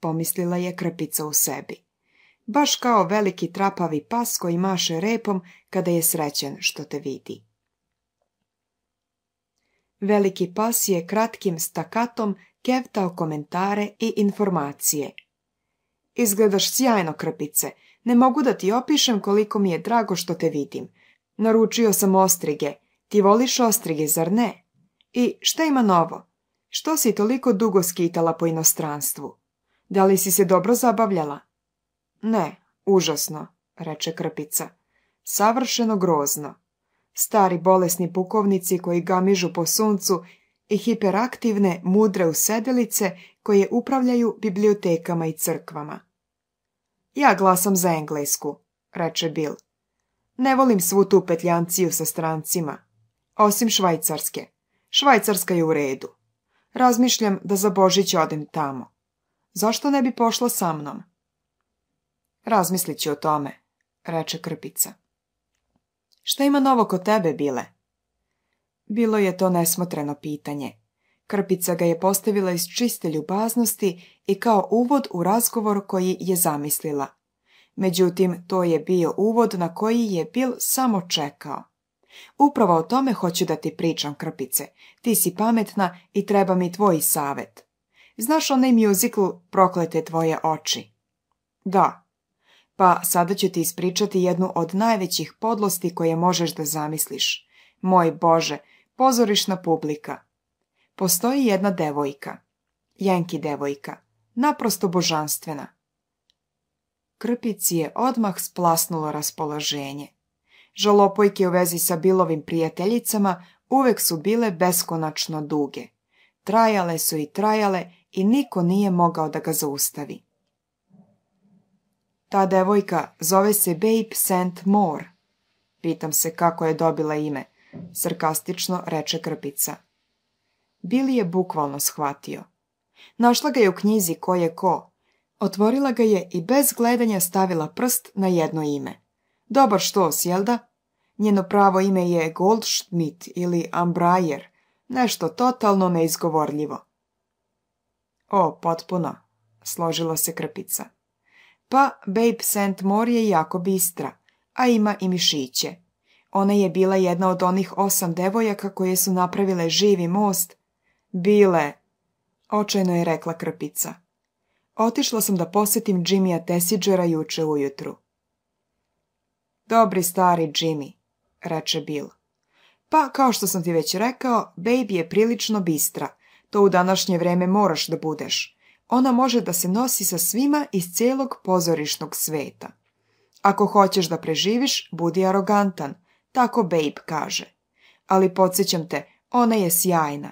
Speaker 1: pomislila je krpica u sebi. Baš kao veliki trapavi pas koji maše repom kada je srećen što te vidi. Veliki pas je kratkim stakatom kevtao komentare i informacije. Izgledaš sjajno krpice, ne mogu da ti opišem koliko mi je drago što te vidim. Naručio sam ostrige. Ti voliš ostrige, zar ne? I šta ima novo? Što si toliko dugo skitala po inostranstvu? Da li si se dobro zabavljala? Ne, užasno, reče Krpica. Savršeno grozno. Stari bolesni pukovnici koji gamižu po suncu i hiperaktivne, mudre usedelice koje upravljaju bibliotekama i crkvama. Ja glasam za englesku, reče Bill. Ne volim svu tu petljanciju sa strancima. Osim Švajcarske. Švajcarska je u redu. Razmišljam da za Božić odem tamo. Zašto ne bi pošla sa mnom? Razmislit ću o tome, reče Krpica. Šta ima novo kod tebe, Bile? Bilo je to nesmotreno pitanje. Krpica ga je postavila iz čiste ljubaznosti i kao uvod u razgovor koji je zamislila – Međutim, to je bio uvod na koji je Bill samo čekao. Upravo o tome hoću da ti pričam, Krpice. Ti si pametna i treba mi tvoj savjet. Znaš onaj mjuziklu Proklete tvoje oči? Da. Pa sada ću ti ispričati jednu od najvećih podlosti koje možeš da zamisliš. Moj Bože, pozorišna publika. Postoji jedna devojka. Jenki devojka. Naprosto božanstvena krpici je odmah splasnulo raspoloženje. Žalopojke u vezi sa Bilovim prijateljicama uvek su bile beskonačno duge. Trajale su i trajale i niko nije mogao da ga zaustavi. Ta devojka zove se Babe St. Moore. Pitam se kako je dobila ime, sarkastično reče Krpica. Bili je bukvalno shvatio. Našla ga je u knjizi Ko je ko, Otvorila ga je i bez gledanja stavila prst na jedno ime. Dobar što, sjelda? Njeno pravo ime je Goldschmidt ili Ambrajer, nešto totalno neizgovorljivo. O, potpuno, složila se krpica. Pa Babe St. mor je jako bistra, a ima i mišiće. Ona je bila jedna od onih osam devojaka koje su napravile živi most. Bile, očajno je rekla krpica. Otišla sam da posjetim Jimmy'a Tesiđera juče ujutru. Dobri stari Jimmy, reče Bill. Pa, kao što sam ti već rekao, baby je prilično bistra. To u današnje vreme moraš da budeš. Ona može da se nosi sa svima iz cijelog pozorišnog sveta. Ako hoćeš da preživiš, budi arogantan, tako babe kaže. Ali podsjećam te, ona je sjajna.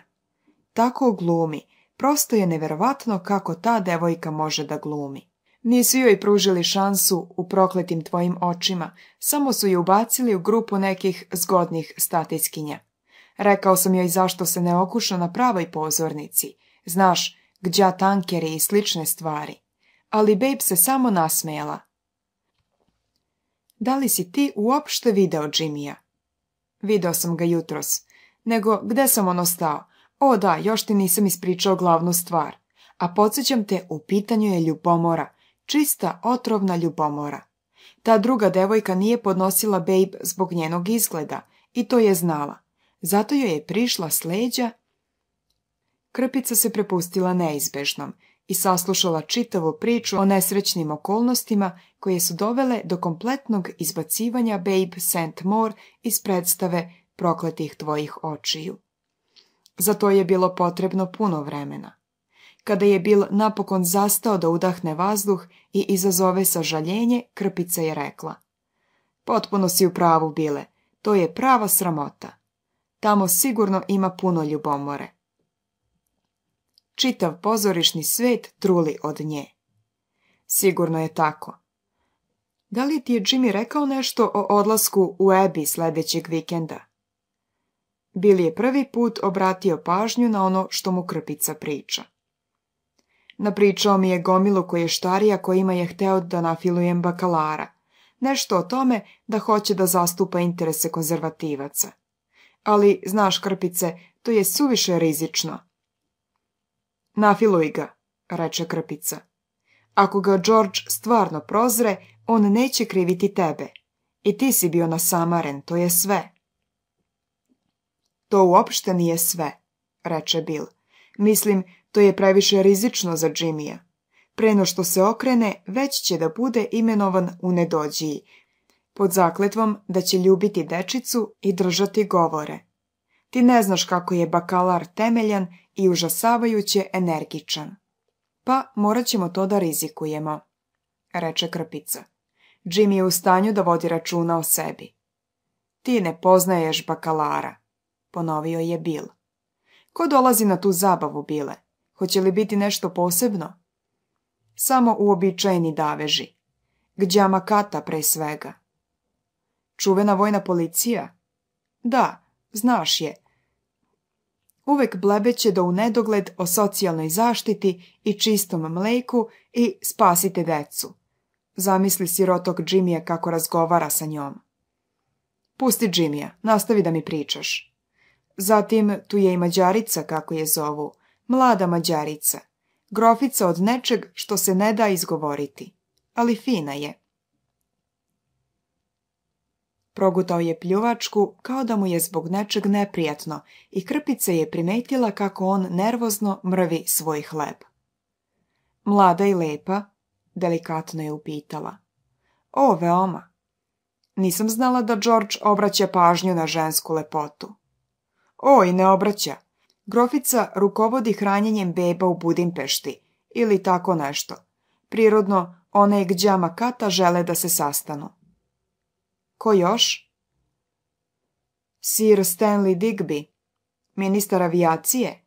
Speaker 1: Tako glumi, Prosto je neverovatno kako ta devojka može da glumi. Nisu joj pružili šansu u prokletim tvojim očima, samo su ju ubacili u grupu nekih zgodnih statiskinja. Rekao sam joj zašto se ne okuša na pravoj pozornici, znaš, gdja tankeri i slične stvari. Ali babe se samo nasmela. Da li si ti uopšte video Jimmy-a? Video sam ga jutros. Nego, gde sam ono stao? O da, još ti nisam ispričao glavnu stvar. A podsjećam te, u pitanju je ljubomora. Čista, otrovna ljubomora. Ta druga devojka nije podnosila Babe zbog njenog izgleda i to je znala. Zato joj je prišla s leđa. Krpica se prepustila neizbežnom i saslušala čitavu priču o nesrećnim okolnostima koje su dovele do kompletnog izbacivanja Babe St. Moore iz predstave prokletih tvojih očiju. Za to je bilo potrebno puno vremena. Kada je Bil napokon zastao da udahne vazduh i izazove sažaljenje, krpica je rekla. Potpuno si u pravu, Bile. To je prava sramota. Tamo sigurno ima puno ljubomore. Čitav pozorišni svet truli od nje. Sigurno je tako. Da li ti je Jimmy rekao nešto o odlasku u Ebi sljedećeg vikenda? Bil je prvi put obratio pažnju na ono što mu krpica priča. Napričao mi je gomilu koje štarija kojima je hteo da nafilujem bakalara. Nešto o tome da hoće da zastupa interese konzervativaca. Ali, znaš, krpice, to je suviše rizično. Nafiluj ga, reče krpica. Ako ga George stvarno prozre, on neće kriviti tebe. I ti si bio nasamaren, to je sve. To uopšte nije sve, reče Bill. Mislim, to je previše rizično za Džimija. Preno što se okrene, već će da bude imenovan u nedođiji, pod zakletvom da će ljubiti dečicu i držati govore. Ti ne znaš kako je bakalar temeljan i užasavajuće energičan. Pa morat ćemo to da rizikujemo, reče Krpica. Jimmy je u stanju da vodi računa o sebi. Ti ne poznaješ bakalara, ponovio je bil. Ko dolazi na tu zabavu, Bile? Hoće li biti nešto posebno? Samo uobičajeni daveži. Gđama kata pre svega. Čuvena vojna policija? Da, znaš je. Uvek blebeće do u nedogled o socijalnoj zaštiti i čistom mleku i spasite decu. Zamisli sirotog Džimija kako razgovara sa njom. Pusti Džimija, nastavi da mi pričaš. Zatim tu je i mađarica, kako je zovu, mlada mađarica. Grofica od nečeg što se ne da izgovoriti, ali fina je. Progutao je pljuvačku kao da mu je zbog nečeg neprijatno i krpica je primetila kako on nervozno mrvi svoj hleb. Mlada i lepa, delikatno je upitala. O, veoma. Nisam znala da George obraća pažnju na žensku lepotu. Oj, ne obraća. Grofica rukovodi hranjenjem beba u Budimpešti ili tako nešto. Prirodno, one i gđama Kata žele da se sastanu. Ko još? Sir Stanley Digby, ministar avijacije?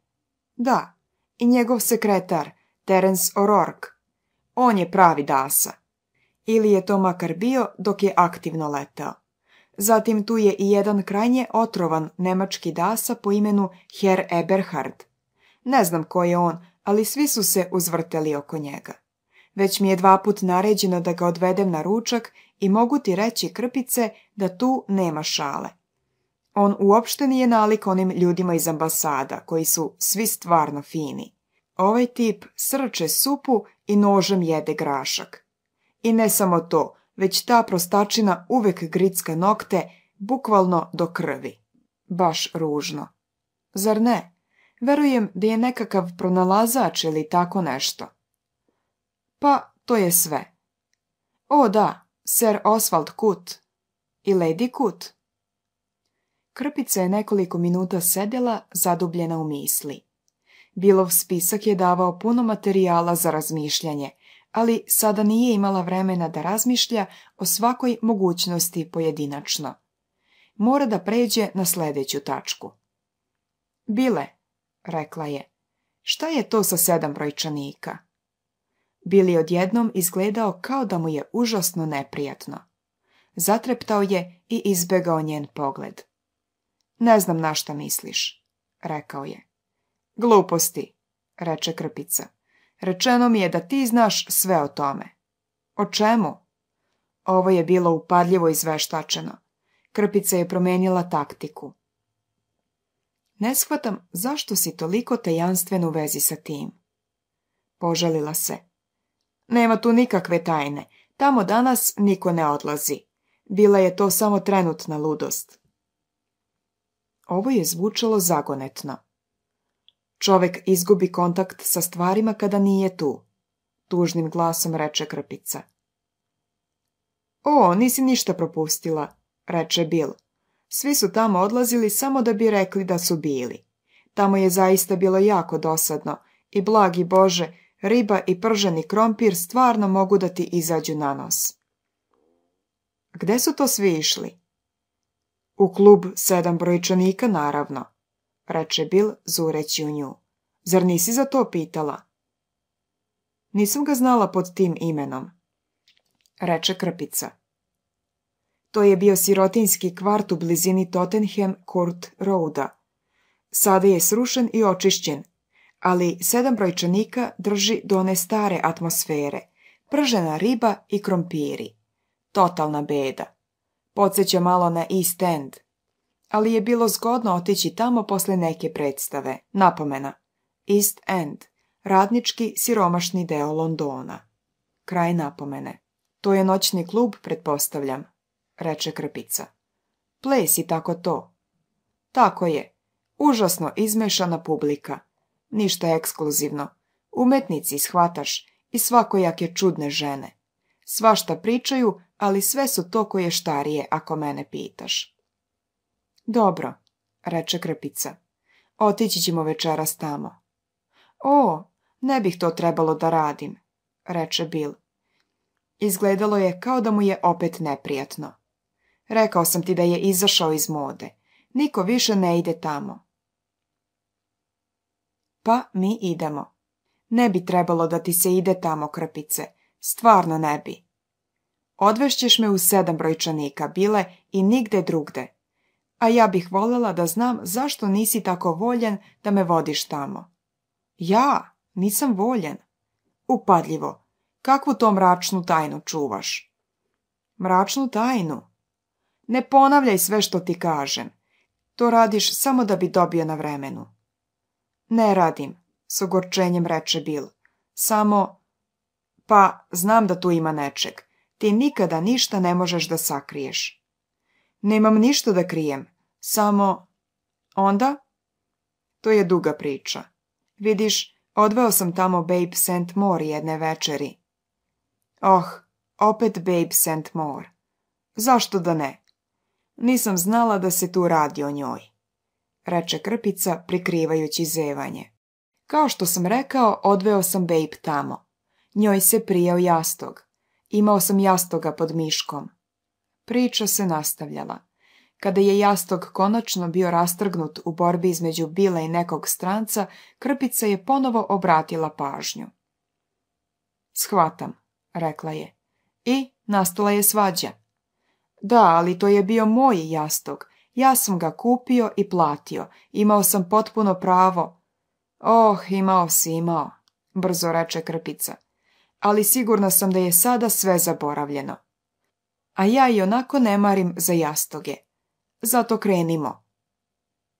Speaker 1: Da, i njegov sekretar, Terence O'Rourke. On je pravi dasa. Ili je to makar bio dok je aktivno letao. Zatim tu je i jedan krajnje otrovan nemački dasa po imenu Herr Eberhard. Ne znam ko je on, ali svi su se uzvrteli oko njega. Već mi je dvaput naređeno da ga odvedem na ručak i mogu ti reći krpice da tu nema šale. On uopšte nije nalik onim ljudima iz ambasada, koji su svi stvarno fini. Ovaj tip srče supu i nožem jede grašak. I ne samo to, već ta prostačina uvek gricka nokte, bukvalno do krvi. Baš ružno. Zar ne? Verujem da je nekakav pronalazač ili tako nešto. Pa, to je sve. O da, Sir Oswald Kut. I Lady Kut. Krpica je nekoliko minuta sedela zadubljena u misli. Bilov spisak je davao puno materijala za razmišljanje – ali sada nije imala vremena da razmišlja o svakoj mogućnosti pojedinačno. Mora da pređe na sljedeću tačku. Bile, rekla je, šta je to sa sedam brojčanika? Bili odjednom izgledao kao da mu je užasno neprijatno. Zatreptao je i izbegao njen pogled. Ne znam na šta misliš, rekao je. Gluposti, reče Krpica. Rečeno mi je da ti znaš sve o tome. O čemu? Ovo je bilo upadljivo izveštačeno. Krpica je promijenila taktiku. Ne shvatam zašto si toliko tajanstven u vezi sa tim. Požalila se. Nema tu nikakve tajne. Tamo danas niko ne odlazi. Bila je to samo trenutna ludost. Ovo je zvučalo zagonetno. Čovjek izgubi kontakt sa stvarima kada nije tu, tužnim glasom reče Krpica. O, nisi ništa propustila, reče Bil. Svi su tamo odlazili samo da bi rekli da su bili. Tamo je zaista bilo jako dosadno i blagi Bože, riba i prženi krompir stvarno mogu da ti izađu na nos. Gde su to svi išli? U klub sedam brojčanika, naravno reče Bil zureći u nju. Zar nisi za to pitala? Nisam ga znala pod tim imenom, reče Krpica. To je bio sirotinski kvart u blizini Tottenham Court Roada. Sada je srušen i očišćen, ali sedam brojčanika drži do one stare atmosfere, pržena riba i krompiri. Totalna beda. Podseća malo na East End, ali je bilo zgodno otići tamo posle neke predstave. Napomena. East End. Radnički, siromašni deo Londona. Kraj napomene. To je noćni klub, pretpostavljam, reče Krpica. Ples i tako to. Tako je. Užasno izmešana publika. Ništa ekskluzivno. Umetnici, shvataš, i svakojake čudne žene. Svašta pričaju, ali sve su to koje štarije, ako mene pitaš. Dobro, reče Krpica. Otići ćemo večeras tamo. O, ne bih to trebalo da radim, reče Bil. Izgledalo je kao da mu je opet neprijatno. Rekao sam ti da je izašao iz mode. Niko više ne ide tamo. Pa mi idemo. Ne bi trebalo da ti se ide tamo, krpice. Stvarno ne bi. Odvešćeš me u sedam brojčanika, bile, i nigde drugde a ja bih voljela da znam zašto nisi tako voljen da me vodiš tamo. Ja nisam voljen. Upadljivo, kakvu to mračnu tajnu čuvaš? Mračnu tajnu? Ne ponavljaj sve što ti kažem. To radiš samo da bi dobio na vremenu. Ne radim, s ogorčenjem reče bil. Samo, pa znam da tu ima nečeg. Ti nikada ništa ne možeš da sakriješ. Nemam ništa da krijem. Samo onda? To je duga priča. Vidiš, odveo sam tamo Babe St. More jedne večeri. Oh, opet Babe St. More. Zašto da ne? Nisam znala da se tu radi o njoj, reče Krpica prikrivajući zevanje. Kao što sam rekao, odveo sam Babe tamo. Njoj se prijao jastog. Imao sam jastoga pod miškom. Priča se nastavljala. Kada je jastog konačno bio rastrgnut u borbi između Bila i nekog stranca, Krpica je ponovo obratila pažnju. Shvatam, rekla je. I nastala je svađa. Da, ali to je bio moj jastog. Ja sam ga kupio i platio. Imao sam potpuno pravo. Oh, imao si, imao, brzo reče Krpica. Ali sigurna sam da je sada sve zaboravljeno. A ja i onako ne marim za jastoge. Zato krenimo.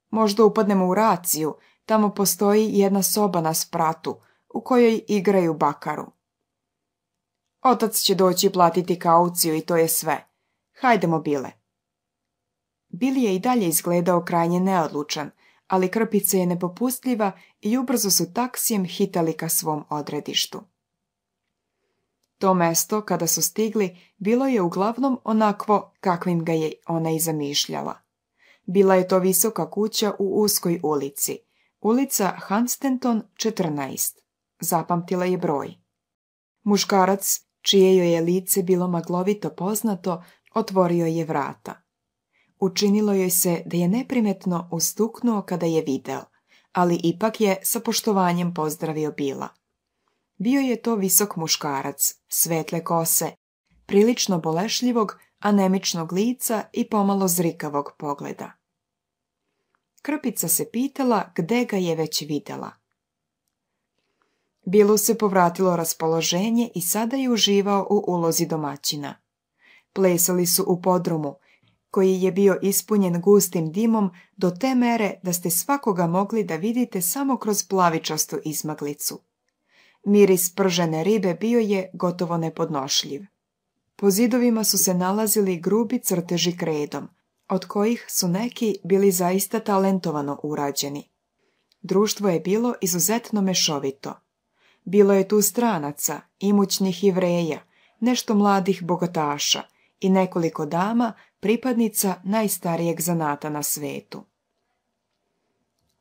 Speaker 1: Možda upadnemo u raciju, tamo postoji jedna soba na spratu, u kojoj igraju bakaru. Otac će doći platiti kauciju i to je sve. Hajdemo, Bile. Bili je i dalje izgledao krajnje neodlučan, ali krpica je nepopustljiva i ubrzo su taksijem hitali ka svom odredištu. To mesto, kada su stigli, bilo je uglavnom onakvo kakvim ga je ona i zamišljala. Bila je to visoka kuća u uskoj ulici. Ulica Hanstenton 14. Zapamtila je broj. Muškarac, čije joj je lice bilo maglovito poznato, otvorio je vrata. Učinilo joj se da je neprimetno ustuknuo kada je video, ali ipak je sa poštovanjem pozdravio Bila. Bio je to visok muškarac, svetle kose, prilično bolešljivog, anemičnog lica i pomalo zrikavog pogleda. Krpica se pitala gde ga je već videla. Bilu se povratilo raspoloženje i sada je uživao u ulozi domaćina. Plesali su u podrumu, koji je bio ispunjen gustim dimom do te mere da ste svakoga mogli da vidite samo kroz plavičastu izmaglicu. Miris pržene ribe bio je gotovo nepodnošljiv. Po zidovima su se nalazili grubi crteži kredom, od kojih su neki bili zaista talentovano urađeni. Društvo je bilo izuzetno mešovito. Bilo je tu stranaca, imućnih Ivreja, nešto mladih bogataša i nekoliko dama pripadnica najstarijeg zanata na svetu.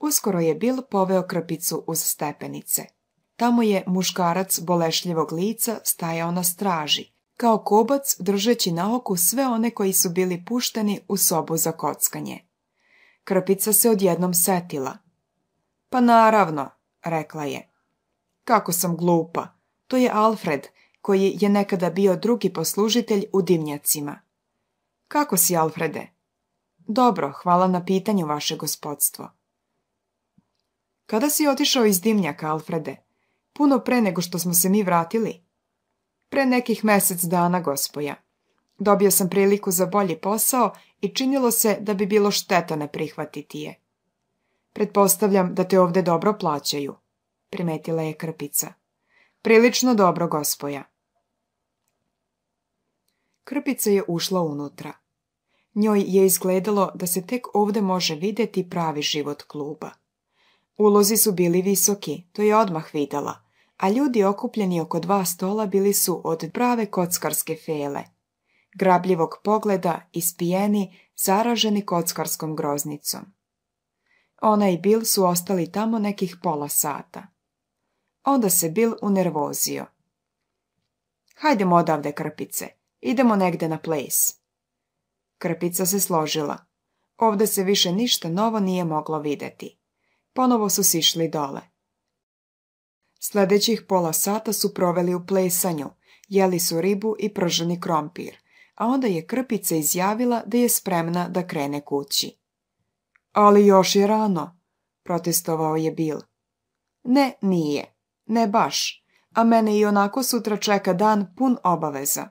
Speaker 1: Uskoro je Bil poveo krpicu uz stepenice – Tamo je muškarac bolešljivog lica stajao na straži, kao kobac držeći na oku sve one koji su bili pušteni u sobu za kockanje. Krpica se odjednom setila. Pa naravno, rekla je. Kako sam glupa, to je Alfred, koji je nekada bio drugi poslužitelj u dimnjacima. Kako si, Alfrede? Dobro, hvala na pitanju vaše gospodstvo. Kada si otišao iz dimnjaka, Alfrede? puno pre nego što smo se mi vratili. Pre nekih mesec dana, gospoja. Dobio sam priliku za bolji posao i činilo se da bi bilo šteta ne prihvatiti je. Pretpostavljam da te ovde dobro plaćaju, primetila je Krpica. Prilično dobro, gospoja. Krpica je ušla unutra. Njoj je izgledalo da se tek ovde može vidjeti pravi život kluba. Ulozi su bili visoki, to je odmah videla a ljudi okupljeni oko dva stola bili su od prave kockarske fele. Grabljivog pogleda, ispijeni, zaraženi kockarskom groznicom. Ona i Bill su ostali tamo nekih pola sata. Onda se Bill unervozio. Hajdemo odavde, Krpice. Idemo negde na place. Krpica se složila. Ovde se više ništa novo nije moglo vidjeti. Ponovo su sišli dole. Sljedećih pola sata su proveli u plesanju, jeli su ribu i prženi krompir, a onda je Krpica izjavila da je spremna da krene kući. Ali još je rano, protestovao je Bil. Ne, nije. Ne baš. A mene i onako sutra čeka dan pun obaveza.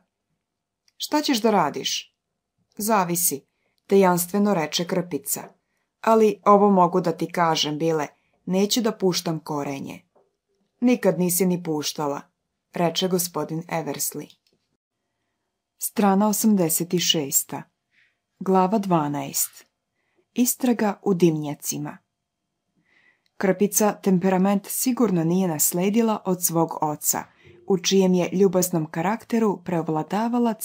Speaker 1: Šta ćeš da radiš? Zavisi, janstveno reče Krpica. Ali ovo mogu da ti kažem, Bile, neću da puštam korenje. Nikad nisi ni puštala, reče gospodin Eversley. Strana 86. Glava 12. Istraga u dimnjacima. Krpica temperament sigurno nije nasledila od svog oca, u čijem je ljubasnom karakteru preovladavala